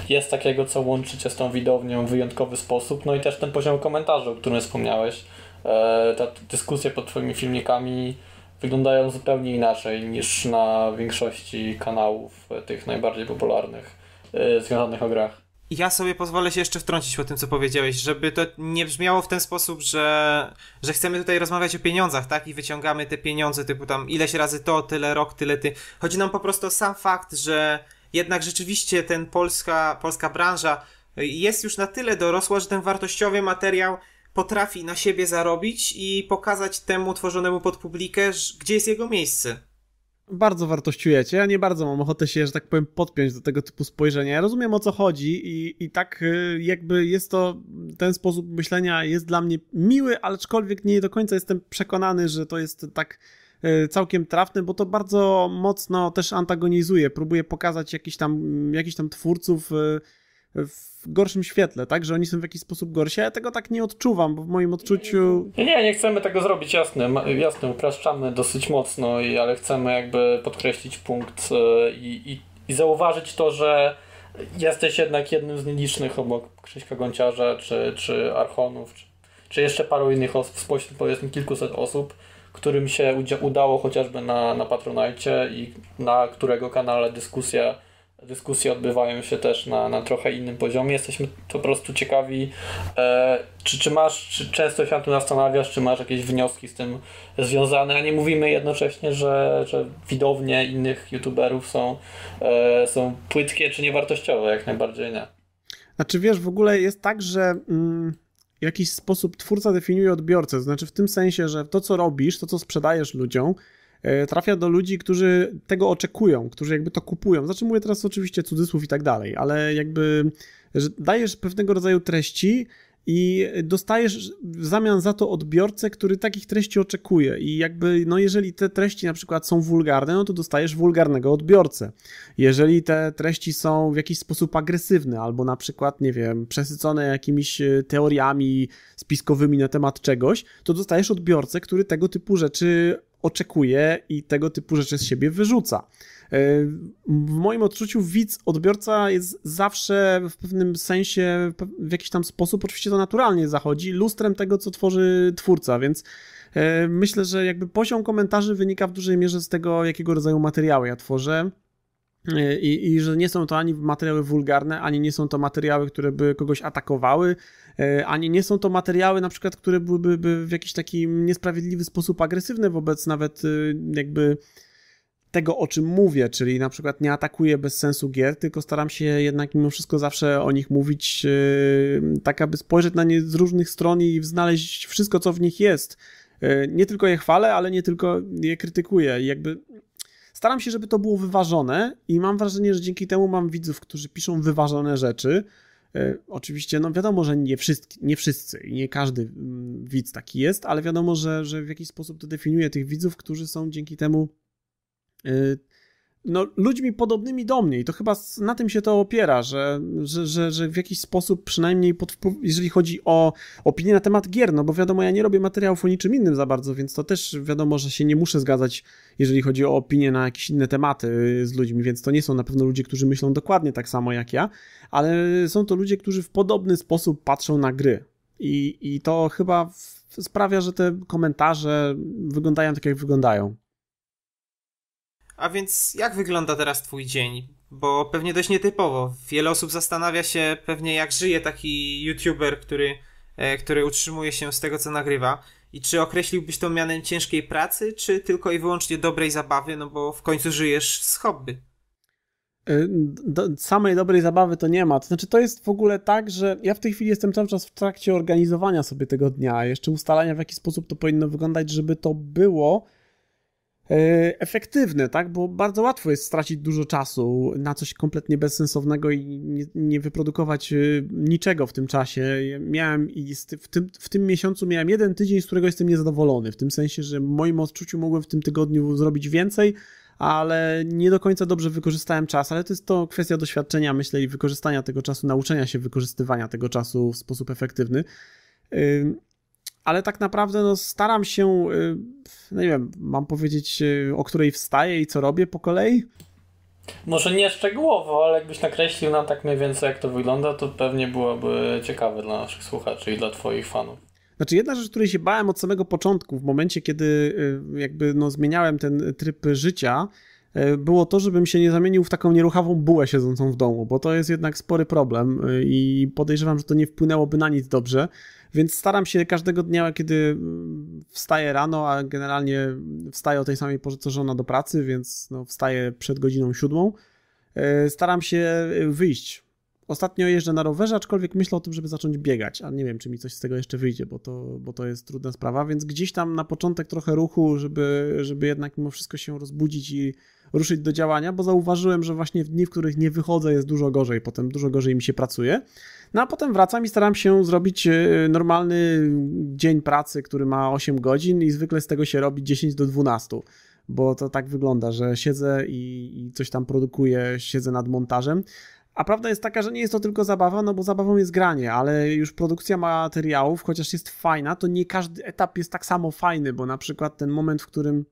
Speaker 2: jest takiego, co łączy Cię z tą widownią w wyjątkowy sposób. No i też ten poziom komentarzy, o którym wspomniałeś, e, ta dyskusja pod Twoimi filmikami wyglądają zupełnie inaczej niż na większości kanałów e, tych najbardziej popularnych yy, związanych o grach.
Speaker 1: Ja sobie pozwolę się jeszcze wtrącić po tym, co powiedziałeś, żeby to nie brzmiało w ten sposób, że, że chcemy tutaj rozmawiać o pieniądzach, tak? I wyciągamy te pieniądze typu tam ileś razy to, tyle rok, tyle ty. Chodzi nam po prostu o sam fakt, że jednak rzeczywiście ten polska, polska branża jest już na tyle dorosła, że ten wartościowy materiał potrafi na siebie zarobić i pokazać temu tworzonemu pod publikę, gdzie jest jego miejsce
Speaker 3: bardzo wartościujecie. Ja nie bardzo mam ochotę się, że tak powiem, podpiąć do tego typu spojrzenia. Ja rozumiem o co chodzi i, i tak y, jakby jest to, ten sposób myślenia jest dla mnie miły, aczkolwiek nie do końca jestem przekonany, że to jest tak y, całkiem trafny, bo to bardzo mocno też antagonizuje. Próbuje pokazać jakiś tam, jakiś tam twórców y, w gorszym świetle, tak? Że oni są w jakiś sposób gorsi. Ja tego tak nie odczuwam, bo w moim odczuciu.
Speaker 2: Nie, nie chcemy tego zrobić jasne, jasne upraszczamy dosyć mocno, ale chcemy jakby podkreślić punkt e, i, i, i zauważyć to, że jesteś jednak jednym z nielicznych obok Krzyśka Gąciarza, czy, czy Archonów, czy, czy jeszcze paru innych osób, spośród powiedzmy kilkuset osób, którym się udało chociażby na, na Patronite i na którego kanale dyskusja Dyskusje odbywają się też na, na trochę innym poziomie. Jesteśmy po prostu ciekawi, e, czy, czy masz, czy często się na tym zastanawiasz, czy masz jakieś wnioski z tym związane, a nie mówimy jednocześnie, że, że widownie innych youtuberów są, e, są płytkie czy niewartościowe, jak najbardziej nie.
Speaker 3: Znaczy wiesz, w ogóle jest tak, że... Mm w jakiś sposób twórca definiuje odbiorcę. To znaczy w tym sensie, że to, co robisz, to, co sprzedajesz ludziom, E, trafia do ludzi, którzy tego oczekują, którzy jakby to kupują. Znaczy mówię teraz oczywiście cudzysłów i tak dalej, ale jakby dajesz pewnego rodzaju treści, i dostajesz w zamian za to odbiorcę, który takich treści oczekuje. I jakby, no jeżeli te treści na przykład są wulgarne, no to dostajesz wulgarnego odbiorcę. Jeżeli te treści są w jakiś sposób agresywne, albo na przykład, nie wiem, przesycone jakimiś e, teoriami spiskowymi na temat czegoś, to dostajesz odbiorcę, który tego typu rzeczy oczekuje i tego typu rzeczy z siebie wyrzuca. E, w moim odczuciu widz, odbiorca jest zawsze w pewnym sensie, w jakiś tam sposób, oczywiście to naturalnie zachodzi, lustrem tego, co tworzy twórca, więc e, myślę, że jakby poziom komentarzy wynika w dużej mierze z tego, jakiego rodzaju materiały ja tworzę E, I, I, że nie są to ani materiały wulgarne, ani nie są to materiały, które by kogoś atakowały, e, ani nie są to materiały, na przykład, które byłyby w jakiś taki niesprawiedliwy sposób agresywne wobec nawet e, jakby tego, o czym mówię, czyli na przykład nie atakuję bez sensu gier, tylko staram się jednak mimo wszystko zawsze o nich mówić, tak aby spojrzeć na nie z różnych stron i znaleźć wszystko, co w nich jest. Nie tylko je chwalę, ale nie tylko je krytykuję. I jakby Staram się, żeby to było wyważone i mam wrażenie, że dzięki temu mam widzów, którzy piszą wyważone rzeczy. E, oczywiście, no wiadomo, że nie, wszyscy, nie wszyscy i nie każdy mm, widz taki jest, ale wiadomo, że, że w jakiś sposób to definiuje tych widzów, którzy są dzięki temu e, no, ludźmi podobnymi do mnie i to chyba na tym się to opiera, że, że, że, że w jakiś sposób przynajmniej pod, jeżeli chodzi o opinię na temat gier, no bo wiadomo, ja nie robię materiałów o niczym innym za bardzo, więc to też wiadomo, że się nie muszę zgadzać, jeżeli chodzi o opinię na jakieś inne tematy y, z ludźmi, więc to nie są na pewno ludzie, którzy myślą dokładnie tak samo jak ja, ale są to ludzie, którzy w podobny sposób patrzą na gry i, i to chyba sprawia, że te komentarze wyglądają tak, jak wyglądają.
Speaker 1: A więc jak wygląda teraz Twój dzień? Bo pewnie dość nietypowo. Wiele osób zastanawia się pewnie, jak żyje taki youtuber, który, e, który utrzymuje się z tego, co nagrywa. I czy określiłbyś to mianem ciężkiej pracy, czy tylko i wyłącznie dobrej zabawy, no bo w końcu żyjesz z hobby?
Speaker 3: E, do, samej dobrej zabawy to nie ma. To znaczy, to jest w ogóle tak, że ja w tej chwili jestem cały czas w trakcie organizowania sobie tego dnia, jeszcze ustalania, w jaki sposób to powinno wyglądać, żeby to było E, efektywne, tak? Bo bardzo łatwo jest stracić dużo czasu na coś kompletnie bezsensownego i nie, nie wyprodukować e, niczego w tym czasie. miałem i w tym, w tym miesiącu miałem jeden tydzień, z którego jestem niezadowolony, w tym sensie, że w moim odczuciu mogłem w tym tygodniu zrobić więcej, ale nie do końca dobrze wykorzystałem czas, ale to jest to kwestia doświadczenia, myślę, i wykorzystania tego czasu, nauczenia się wykorzystywania tego czasu w sposób efektywny ale tak naprawdę no, staram się, y, no nie wiem, mam powiedzieć, y, o której wstaję i co robię po kolei? Może nie szczegółowo,
Speaker 2: ale jakbyś nakreślił nam tak mniej więcej, jak to wygląda, to pewnie byłoby ciekawe dla naszych słuchaczy i dla Twoich fanów.
Speaker 3: Znaczy, jedna rzecz, której się bałem od samego początku, w momencie, kiedy y, jakby no, zmieniałem ten tryb życia, było to, żebym się nie zamienił w taką nieruchawą bułę siedzącą w domu, bo to jest jednak spory problem i podejrzewam, że to nie wpłynęłoby na nic dobrze. Więc staram się każdego dnia, kiedy mm, wstaję rano, a generalnie wstaję o tej samej porze co żona do pracy, więc no, wstaję przed godziną siódmą, e, staram się e, wyjść. Ostatnio jeżdżę na rowerze, aczkolwiek myślę o tym, żeby zacząć biegać, a nie wiem, czy mi coś z tego jeszcze wyjdzie, bo to, bo to jest trudna sprawa, więc gdzieś tam na początek trochę ruchu, żeby, żeby jednak mimo wszystko się rozbudzić i ruszyć do działania, bo zauważyłem, że właśnie w dni, w których nie wychodzę, jest dużo gorzej, potem dużo gorzej mi się pracuje. No a potem wracam i staram się zrobić e, normalny dzień pracy, który ma 8 godzin i zwykle z tego się robi 10 do 12 bo to tak wygląda, że siedzę i, coś tam produkuję, siedzę nad montażem. A prawda jest taka, że nie jest to tylko zabawa, no bo zabawą jest granie, ale już produkcja materiałów, chociaż jest fajna, to nie każdy etap jest tak samo fajny, bo na przykład ten moment, w którym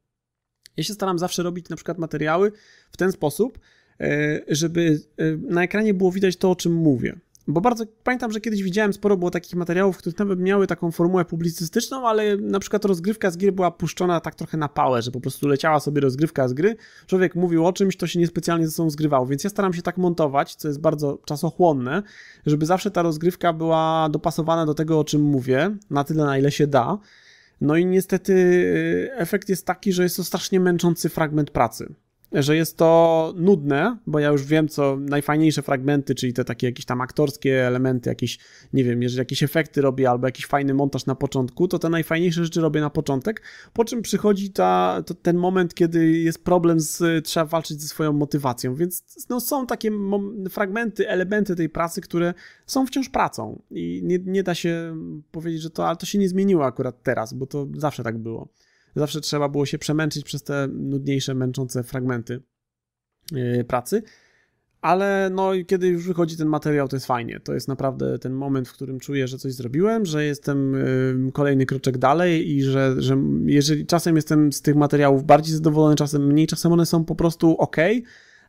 Speaker 3: ja się staram zawsze robić na przykład materiały w ten sposób, e, żeby e, na ekranie było widać to, o czym mówię. Bo bardzo pamiętam, że kiedyś widziałem sporo było takich materiałów, które nawet miały taką formułę publicystyczną, ale na przykład rozgrywka z gry była puszczona tak trochę na pałę, że po prostu leciała sobie rozgrywka z gry, człowiek mówił o czymś, to się niespecjalnie ze sobą zgrywało, więc ja staram się tak montować, co jest bardzo czasochłonne, żeby zawsze ta rozgrywka była dopasowana do tego, o czym mówię, na tyle, na ile się da. No i niestety e, efekt jest taki, że jest to strasznie męczący fragment pracy że jest to nudne, bo ja już wiem, co najfajniejsze fragmenty, czyli te takie jakieś tam aktorskie elementy, jakieś, nie wiem, jeżeli jakieś efekty robię albo jakiś fajny montaż na początku, to te najfajniejsze rzeczy robię na początek, po czym przychodzi ta, to, ten moment, kiedy jest problem z, trzeba walczyć ze swoją motywacją, więc no, są takie fragmenty, elementy tej pracy, które są wciąż pracą i nie, nie da się powiedzieć, że to, ale to się nie zmieniło akurat teraz, bo to zawsze tak było. Zawsze trzeba było się przemęczyć przez te nudniejsze, męczące fragmenty yy, pracy. Ale no, kiedy już wychodzi ten materiał, to jest fajnie. To jest naprawdę ten moment, w którym czuję, że coś zrobiłem, że jestem yy, kolejny kroczek dalej i że, że jeżeli czasem jestem z tych materiałów bardziej zadowolony, czasem mniej, czasem one są po prostu ok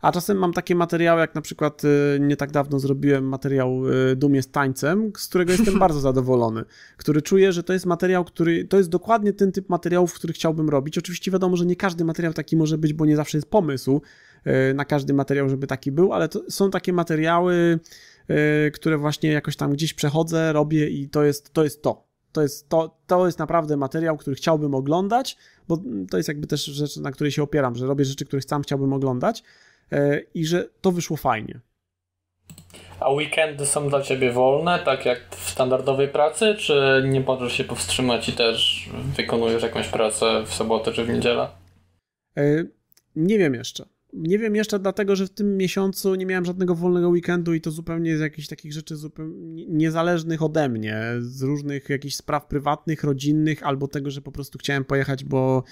Speaker 3: a czasem mam takie materiały, jak na przykład y, nie tak dawno zrobiłem materiał y, Dumie z tańcem, z którego jestem <laughs> bardzo zadowolony, który czuję, że to jest materiał, który to jest dokładnie ten typ materiałów, który chciałbym robić. Oczywiście wiadomo, że nie każdy materiał taki może być, bo nie zawsze jest pomysł y, na każdy materiał, żeby taki był, ale są takie materiały, które właśnie jakoś tam gdzieś przechodzę, robię i to jest to. Jest to. To jest, to, to jest naprawdę materiał, który chciałbym oglądać, bo mm, to jest jakby też rzecz, na której się opieram, że robię rzeczy, których sam chciałbym oglądać, E, i że to wyszło fajnie.
Speaker 2: A weekendy są dla ciebie wolne, tak jak w standardowej pracy, czy nie możesz się powstrzymać i też wykonujesz jakąś pracę w sobotę czy w niedzielę?
Speaker 3: E, nie wiem jeszcze. Nie wiem jeszcze, dlatego że w tym miesiącu nie miałem żadnego wolnego weekendu i to zupełnie z jakichś takich rzeczy zupełnie niezależnych ode mnie, z różnych jakichś spraw prywatnych, rodzinnych, albo tego, że po prostu chciałem pojechać, bo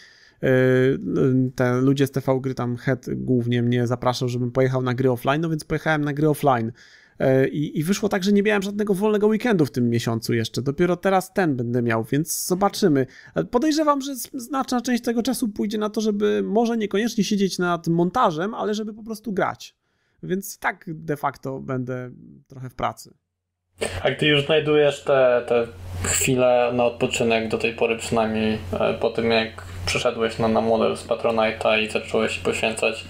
Speaker 3: Yy, te ludzie z TV Gry, tam head głównie mnie zapraszał, żebym pojechał na gry offline, no więc pojechałem na gry offline. Yy, I, I, wyszło tak, że nie miałem żadnego wolnego weekendu w tym miesiącu jeszcze. Dopiero teraz ten będę miał, więc zobaczymy. Podejrzewam, że znaczna część tego czasu pójdzie na to, żeby może niekoniecznie siedzieć nad montażem, ale żeby po prostu grać. Więc i tak de facto będę trochę w pracy.
Speaker 2: A gdy już znajdujesz te, te chwile na odpoczynek do tej pory przynajmniej, e, po tym jak przeszedłeś na, na model z Patronite'a i zacząłeś się poświęcać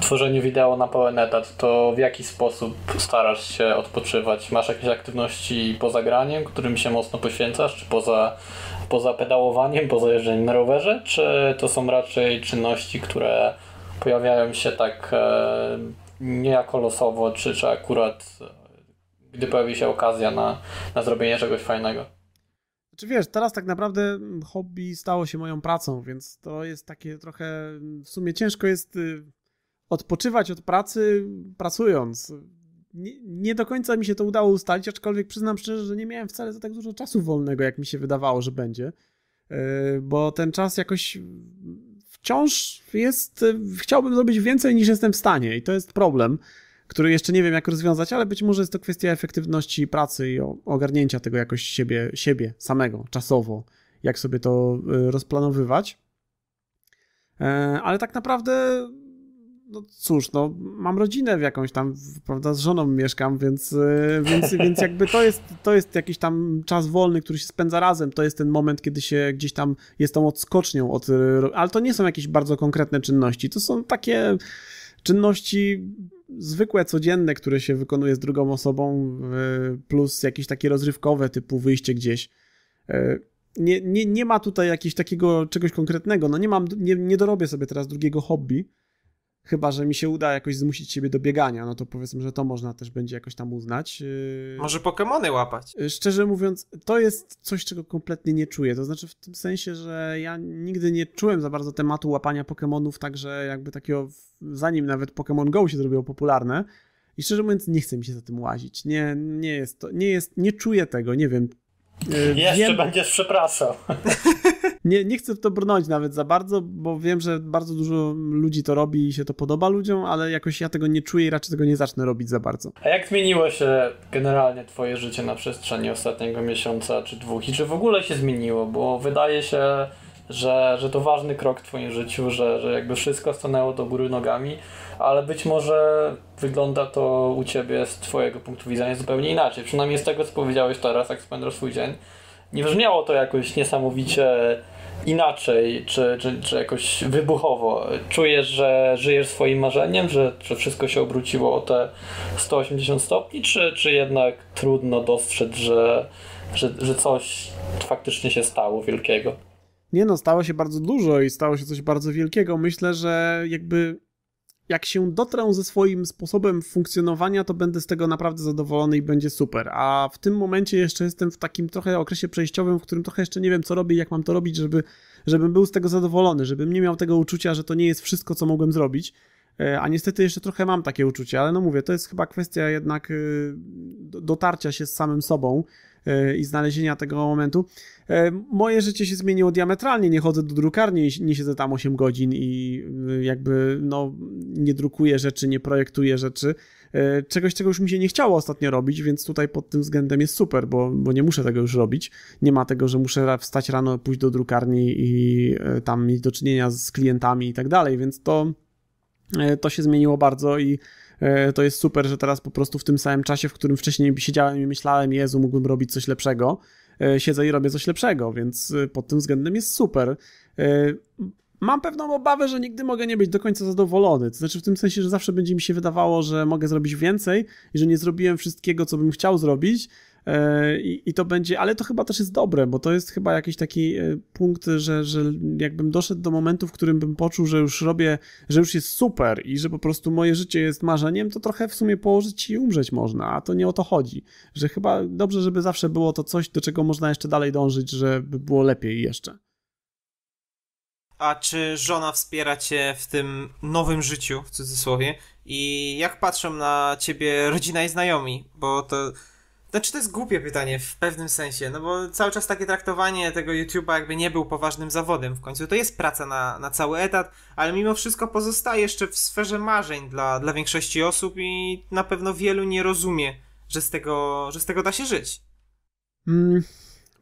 Speaker 2: tworzeniu wideo na pełen etat, to w jaki sposób starasz się odpoczywać? Masz jakieś aktywności poza graniem, którym się mocno poświęcasz, czy poza, poza pedałowaniem, poza jeżdżeniem na rowerze, czy to są raczej czynności, które pojawiają się tak e, niejako losowo, czy, czy akurat gdy pojawi się okazja na, na zrobienie czegoś fajnego. Czy
Speaker 3: znaczy, wiesz, teraz tak naprawdę hobby stało się moją pracą, więc to jest takie trochę. W sumie ciężko jest y, odpoczywać od pracy pracując. Nie, nie, do końca mi się to udało ustalić, aczkolwiek przyznam szczerze, że nie miałem wcale za tak dużo czasu wolnego, jak mi się wydawało, że będzie, y, bo ten czas jakoś wciąż jest. Y, chciałbym zrobić więcej niż jestem w stanie, i to jest problem który jeszcze nie wiem, jak rozwiązać, ale być może jest to kwestia efektywności pracy i ogarnięcia tego jakoś siebie, siebie samego, czasowo, jak sobie to y, rozplanowywać. E, ale tak naprawdę, no cóż, no, mam rodzinę w jakąś tam, prawda, z żoną mieszkam, więc, y, więc, więc jakby to jest, to jest jakiś tam czas wolny, który się spędza razem. To jest ten moment, kiedy się gdzieś tam jest tą odskocznią od. Y, ale to nie są jakieś bardzo konkretne czynności. To są takie czynności zwykłe, codzienne, które się wykonuje z drugą osobą, e, plus jakieś takie rozrywkowe, typu wyjście gdzieś. E, nie, nie, nie ma tutaj jakiegoś takiego czegoś konkretnego. No nie mam, nie, nie dorobię sobie teraz drugiego hobby, chyba, że mi się uda jakoś zmusić siebie do biegania, no to powiedzmy, że to można też będzie jakoś tam uznać. E, Może
Speaker 1: Pokémony łapać.
Speaker 3: Szczerze mówiąc, to jest coś, czego kompletnie nie czuję. To znaczy w tym sensie, że ja nigdy nie czułem za bardzo tematu łapania Pokémonów, także jakby takiego zanim nawet Pokémon Go się zrobiło popularne. I szczerze mówiąc, nie chcę mi się za tym łazić. Nie, nie jest to, nie jest, nie czuję tego, nie wiem. E, Jeszcze wiem, będziesz
Speaker 2: przepraszał.
Speaker 3: <laughs> nie, nie chcę w to brnąć nawet za bardzo, bo wiem, że bardzo dużo ludzi to robi i się to podoba ludziom, ale jakoś ja tego nie czuję i raczej tego nie zacznę robić za bardzo. A
Speaker 2: jak zmieniło się generalnie twoje życie na przestrzeni ostatniego miesiąca, czy dwóch, i czy w ogóle się zmieniło? Bo wydaje się, że, że to ważny krok w Twoim życiu, że, że jakby wszystko stanęło do góry nogami, ale być może wygląda to u Ciebie z Twojego punktu widzenia zupełnie inaczej. Przynajmniej z tego, co powiedziałeś teraz, jak spędzasz swój dzień. Nie brzmiało to jakoś niesamowicie inaczej, czy, czy, czy jakoś wybuchowo. Czujesz, że żyjesz swoim marzeniem, że, że wszystko się obróciło o te 180 stopni, czy, czy jednak trudno dostrzec, że, że, że coś faktycznie się stało wielkiego?
Speaker 3: Nie no, stało się bardzo dużo i stało się coś bardzo wielkiego. Myślę, że jakby jak się dotrę ze swoim sposobem funkcjonowania, to będę z tego naprawdę zadowolony i będzie super. A w tym momencie jeszcze jestem w takim trochę okresie przejściowym, w którym trochę jeszcze nie wiem, co robię i jak mam to robić, żeby, żebym był z tego zadowolony, żebym nie miał tego uczucia, że to nie jest wszystko, co mogłem zrobić. E, a niestety jeszcze trochę mam takie uczucie, ale no mówię, to jest chyba kwestia jednak y, dotarcia się z samym sobą E, i znalezienia tego momentu. E, moje życie się zmieniło diametralnie, nie chodzę do drukarni, nie siedzę tam 8 godzin i e, jakby no, nie drukuję rzeczy, nie projektuję rzeczy. Czegoś, czego już mi się nie chciało ostatnio robić, więc tutaj pod tym względem jest super, bo, bo nie muszę tego już robić. Nie ma tego, że muszę wstać rano, pójść do drukarni i tam mieć do czynienia z klientami i tak dalej, więc to, to się zmieniło bardzo i E, to jest super, że teraz po prostu w tym samym czasie, w którym wcześniej siedziałem i myślałem, Jezu, mógłbym robić coś lepszego, e, siedzę i robię coś lepszego, więc e, pod tym względem jest super. Mam pewną obawę, że nigdy mogę nie być do końca zadowolony. To znaczy, w tym sensie, że zawsze będzie mi się wydawało, że mogę zrobić więcej i że nie zrobiłem wszystkiego, co bym chciał zrobić, E, I, to będzie, ale to chyba też jest dobre, bo to jest chyba jakiś taki e, punkt, że, że jakbym doszedł do momentu, w którym bym poczuł, że już robię, że już jest super i że po prostu moje życie jest marzeniem, to trochę w sumie położyć i umrzeć można, a to nie o to chodzi. Że chyba dobrze, żeby zawsze było to coś, do czego można jeszcze dalej dążyć, żeby było lepiej jeszcze.
Speaker 1: A czy żona wspiera cię w tym nowym życiu, w cudzysłowie? I jak patrzą na ciebie rodzina i znajomi? Bo to znaczy to jest głupie pytanie w pewnym sensie, no bo cały czas takie traktowanie tego YouTube'a jakby nie był poważnym zawodem w końcu. To jest praca na, na cały etat, ale mimo wszystko pozostaje jeszcze w sferze marzeń dla, dla większości osób i na pewno wielu nie rozumie, że z tego, że z tego da się żyć.
Speaker 3: Mm,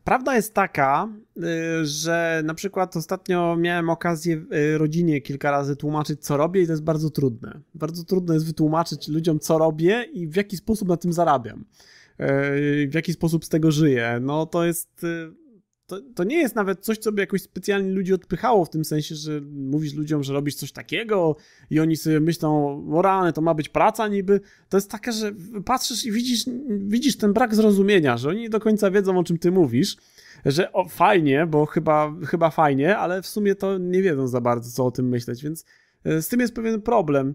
Speaker 3: Prawda jest taka, y, że na przykład ostatnio miałem okazję y, rodzinie kilka razy tłumaczyć, co robię, i to jest bardzo trudne. Bardzo trudno jest wytłumaczyć ludziom, co robię i w jaki sposób na tym zarabiam. Y, w jaki sposób z tego żyję. No to jest to, to nie jest nawet coś, co by jakoś specjalnie ludzi odpychało, w tym sensie, że mówisz ludziom, że robisz coś takiego i oni sobie myślą, moralne to ma być praca niby. To jest takie, że patrzysz i widzisz, widzisz ten brak zrozumienia, że oni nie do końca wiedzą, o czym ty mówisz, że o, fajnie, bo chyba, chyba fajnie, ale w sumie to nie wiedzą za bardzo, co o tym myśleć, więc e, z tym jest pewien problem.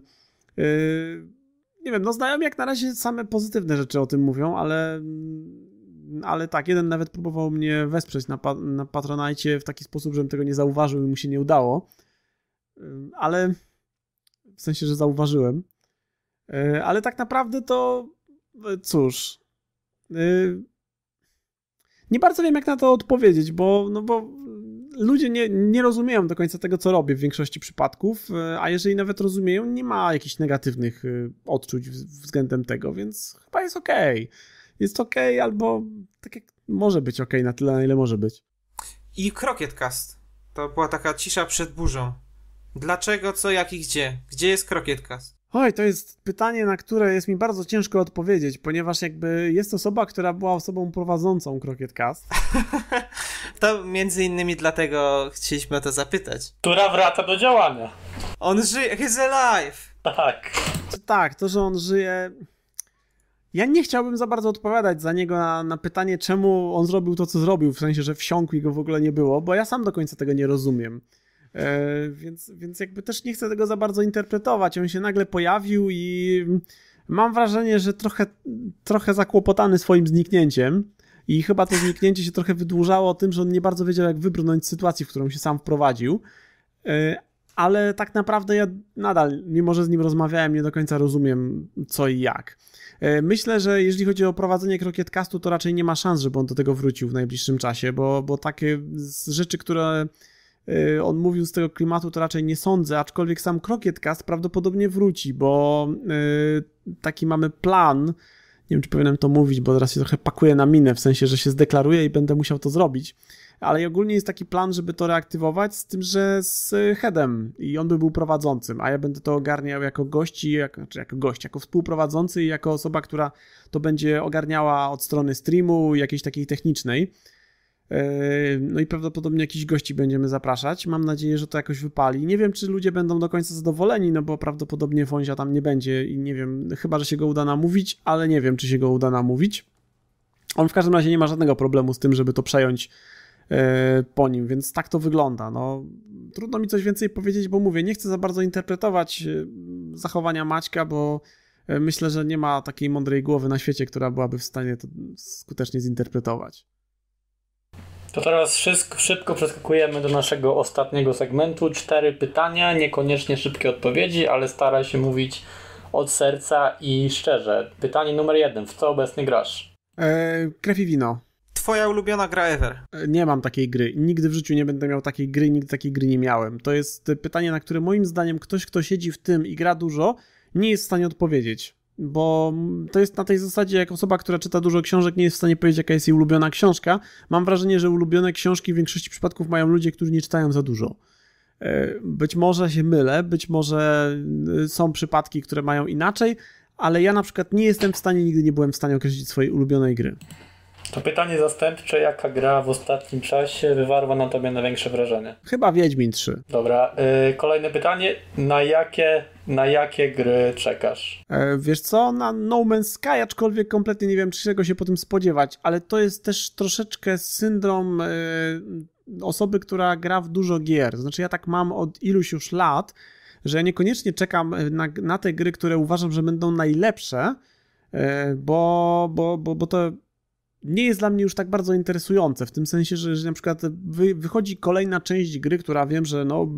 Speaker 3: Yy, nie wiem, no znają jak na razie same pozytywne rzeczy o tym mówią, ale mm, ale tak, jeden nawet próbował mnie wesprzeć na, na Patronajcie w taki sposób, żebym tego nie zauważył i mu się nie udało. Ale w sensie, że zauważyłem. Yy, ale tak naprawdę to yy, cóż. Yy, nie bardzo wiem, jak na to odpowiedzieć, bo, no bo ludzie nie, nie rozumieją do końca tego, co robię w większości przypadków, a jeżeli nawet rozumieją, nie ma jakichś negatywnych odczuć względem tego, więc chyba jest okej. Okay jest ok, albo tak jak może być ok, na tyle, na ile może być.
Speaker 1: I krokietcast. Cast. To była taka cisza przed burzą. Dlaczego, co, jak i gdzie? Gdzie jest krokietcast? Cast?
Speaker 3: Oj, to jest pytanie, na które jest mi bardzo ciężko odpowiedzieć, ponieważ jakby jest osoba, która była osobą prowadzącą krokietcast. Cast.
Speaker 1: <laughs> to między innymi dlatego chcieliśmy o to zapytać. Która wraca do działania. On żyje, he's alive! Tak.
Speaker 3: Tak, to, że on żyje ja nie chciałbym za bardzo odpowiadać za niego na, na, pytanie, czemu on zrobił to, co zrobił, w sensie, że wsiąkł i go w ogóle nie było, bo ja sam do końca tego nie rozumiem. E, więc, więc jakby też nie chcę tego za bardzo interpretować. On się nagle pojawił i mam wrażenie, że trochę, trochę zakłopotany swoim zniknięciem. I chyba to zniknięcie się trochę wydłużało tym, że on nie bardzo wiedział, jak wybrnąć z sytuacji, w którą się sam wprowadził. E, ale tak naprawdę ja nadal, mimo że z nim rozmawiałem, nie do końca rozumiem co i jak. E, myślę, że jeżeli chodzi o prowadzenie Krokietcastu, to raczej nie ma szans, żeby on do tego wrócił w najbliższym czasie, bo, bo takie rzeczy, które e, on mówił z tego klimatu, to raczej nie sądzę, aczkolwiek sam Krokietcast prawdopodobnie wróci, bo e, taki mamy plan, nie wiem, czy powinienem to mówić, bo teraz się trochę pakuję na minę, w sensie, że się zdeklaruję i będę musiał to zrobić, ale ogólnie jest taki plan, żeby to reaktywować, z tym, że z headem i on by był prowadzącym, a ja będę to ogarniał jako gości, jako, znaczy jako gość, jako współprowadzący i jako osoba, która to będzie ogarniała od strony streamu, jakiejś takiej technicznej. Yy, no i prawdopodobnie jakichś gości będziemy zapraszać. Mam nadzieję, że to jakoś wypali. Nie wiem, czy ludzie będą do końca zadowoleni, no bo prawdopodobnie Fonzia tam nie będzie i nie wiem, chyba, że się go uda namówić, ale nie wiem, czy się go uda namówić. On w każdym razie nie ma żadnego problemu z tym, żeby to przejąć E, po nim, więc tak to wygląda. No, trudno mi coś więcej powiedzieć, bo mówię, nie chcę za bardzo interpretować e, zachowania Maćka, bo e, myślę, że nie ma takiej mądrej głowy na świecie, która byłaby w stanie to skutecznie zinterpretować.
Speaker 2: To teraz szybko przeskakujemy do naszego ostatniego segmentu. Cztery pytania, niekoniecznie szybkie odpowiedzi, ale staraj się mówić od serca i szczerze. Pytanie numer jeden. W co obecnie grasz?
Speaker 3: Eee, krew i wino.
Speaker 2: Twoja ulubiona gra
Speaker 3: ever? Nie mam takiej gry. Nigdy w życiu nie będę miał takiej gry, nigdy takiej gry nie miałem. To jest pytanie, na które moim zdaniem ktoś, kto siedzi w tym i gra dużo, nie jest w stanie odpowiedzieć. Bo to jest na tej zasadzie, jak osoba, która czyta dużo książek, nie jest w stanie powiedzieć, jaka jest jej ulubiona książka. Mam wrażenie, że ulubione książki w większości przypadków mają ludzie, którzy nie czytają za dużo. E, być może się mylę, być może e, są przypadki, które mają inaczej, ale ja na przykład nie jestem w stanie, nigdy nie byłem w stanie określić swojej ulubionej gry.
Speaker 2: To pytanie zastępcze, jaka gra w ostatnim czasie wywarła na tobie największe wrażenie?
Speaker 3: Chyba Wiedźmin 3.
Speaker 2: Dobra, yy, kolejne pytanie, na jakie, na jakie gry czekasz?
Speaker 3: E, wiesz co, na No Man's Sky, aczkolwiek kompletnie nie wiem, czego się po tym spodziewać, ale to jest też troszeczkę syndrom... Yy, osoby, która gra w dużo gier. znaczy, ja tak mam od iluś już lat, że niekoniecznie czekam e, na, na te gry, które uważam, że będą najlepsze, e, bo, bo, bo, bo to nie jest dla mnie już tak bardzo interesujące, w tym sensie, że, że na przykład wy, wychodzi kolejna część gry, która wiem, że no,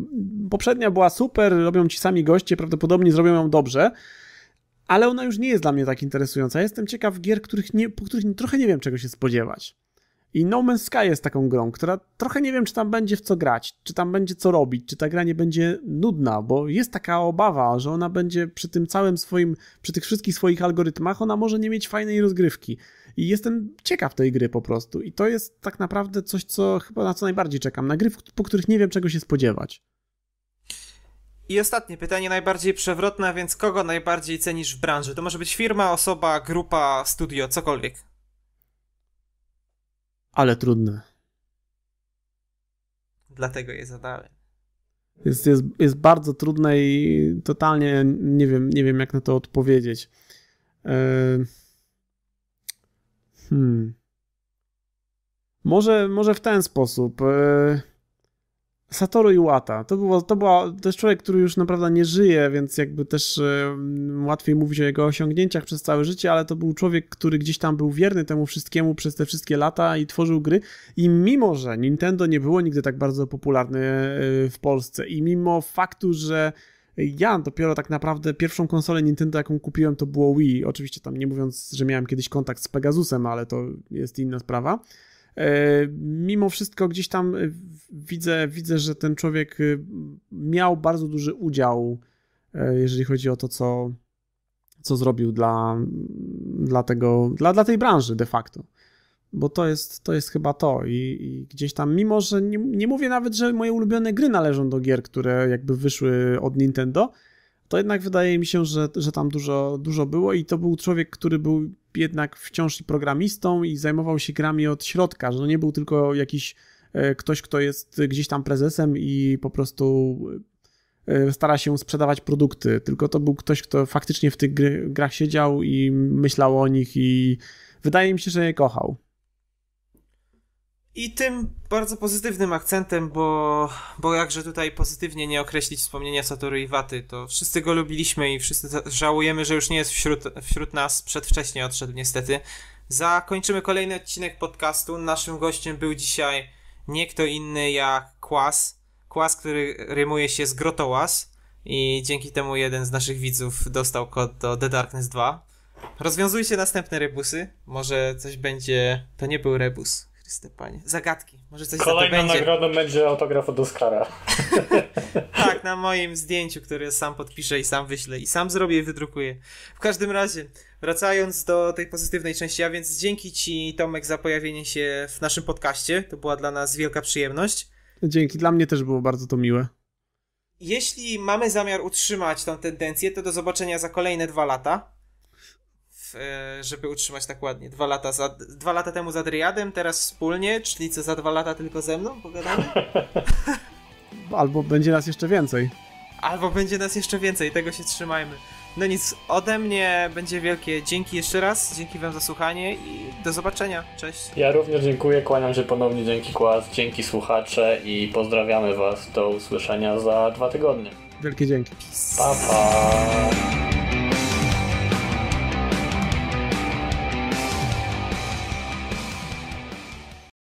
Speaker 3: poprzednia była super, robią ci sami goście, prawdopodobnie zrobią ją dobrze, ale ona już nie jest dla mnie tak interesująca. jestem ciekaw gier, których nie, po których trochę nie wiem, czego się spodziewać. I No Man's Sky jest taką grą, która trochę nie wiem, czy tam będzie w co grać, czy tam będzie co robić, czy ta gra nie będzie nudna, bo jest taka obawa, że ona będzie przy tym całym swoim, przy tych wszystkich swoich algorytmach, ona może nie mieć fajnej rozgrywki. I jestem ciekaw tej gry po prostu. I to jest tak naprawdę coś, co chyba na co najbardziej czekam. Na gry, po których nie wiem, czego się spodziewać.
Speaker 1: I ostatnie pytanie, najbardziej przewrotne, więc kogo najbardziej cenisz w branży? To może być firma, osoba, grupa, studio, cokolwiek.
Speaker 3: Ale trudne.
Speaker 1: Dlatego je zadałem.
Speaker 3: Jest, jest, jest bardzo trudne i totalnie nie wiem, nie wiem jak na to odpowiedzieć. Yy... Hmm. Może, może w ten sposób. E, Satoru Iwata. To, było, to, była, to jest człowiek, który już naprawdę nie żyje, więc jakby też e, łatwiej mówić o jego osiągnięciach przez całe życie, ale to był człowiek, który gdzieś tam był wierny temu wszystkiemu przez te wszystkie lata i tworzył gry. I mimo, że Nintendo nie było nigdy tak bardzo popularne e, w Polsce i mimo faktu, że ja dopiero tak naprawdę pierwszą konsolę Nintendo, jaką kupiłem, to było Wii. Oczywiście tam nie mówiąc, że miałem kiedyś kontakt z Pegasusem, ale to jest inna sprawa. E, mimo wszystko gdzieś tam e, widzę, widzę, że ten człowiek e, miał bardzo duży udział, jeżeli chodzi o to, co, co zrobił dla, dla, tego, dla, dla tej branży de facto bo to jest, to jest chyba to. I, i gdzieś tam, mimo że nie, nie, mówię nawet, że moje ulubione gry należą do gier, które jakby wyszły od Nintendo, to jednak wydaje mi się, że, że tam dużo, dużo było i to był człowiek, który był jednak wciąż i programistą i zajmował się grami od środka, że no nie był tylko jakiś e, ktoś, kto jest gdzieś tam prezesem i po prostu e, stara się sprzedawać produkty, tylko to był ktoś, kto faktycznie w tych grach siedział i myślał o nich i wydaje mi się, że je kochał.
Speaker 1: I tym bardzo pozytywnym akcentem, bo, bo jakże tutaj pozytywnie nie określić wspomnienia Satoru Waty, to wszyscy go lubiliśmy i wszyscy żałujemy, że już nie jest wśród, wśród nas, przedwcześnie odszedł niestety. Zakończymy kolejny odcinek podcastu. Naszym gościem był dzisiaj nie kto inny jak Kłas. Kłas, który rymuje się z Grotołas i dzięki temu jeden z naszych widzów dostał kod do The Darkness 2. Rozwiązujcie następne rebusy. Może coś będzie... To nie był rebus. Chryste, panie. Zagadki. Może coś Kolejną za to będzie. nagrodą
Speaker 2: będzie autograf od Oscara.
Speaker 1: <laughs> tak, na moim zdjęciu, które sam podpiszę i sam wyślę i sam zrobię i wydrukuję. W każdym razie, wracając do tej pozytywnej części, a więc dzięki ci Tomek za pojawienie się w naszym podcaście. To była dla nas wielka przyjemność.
Speaker 3: Dzięki, dla mnie też było bardzo to miłe.
Speaker 1: Jeśli mamy zamiar utrzymać tą tendencję, to do zobaczenia za kolejne dwa lata. E, żeby utrzymać tak ładnie. Dwa lata, za, dwa lata temu z Adriadem, teraz wspólnie, czyli co za dwa lata tylko ze mną pogadamy? <laughs>
Speaker 3: Albo będzie nas jeszcze więcej.
Speaker 1: Albo będzie nas jeszcze więcej, tego się trzymajmy. No nic, ode mnie będzie wielkie dzięki jeszcze raz, dzięki wam za słuchanie i do zobaczenia, cześć.
Speaker 2: Ja również dziękuję, kłaniam się ponownie, dzięki Kłas, dzięki słuchacze i pozdrawiamy was, do usłyszenia za dwa tygodnie. Wielkie dzięki. Pa, pa.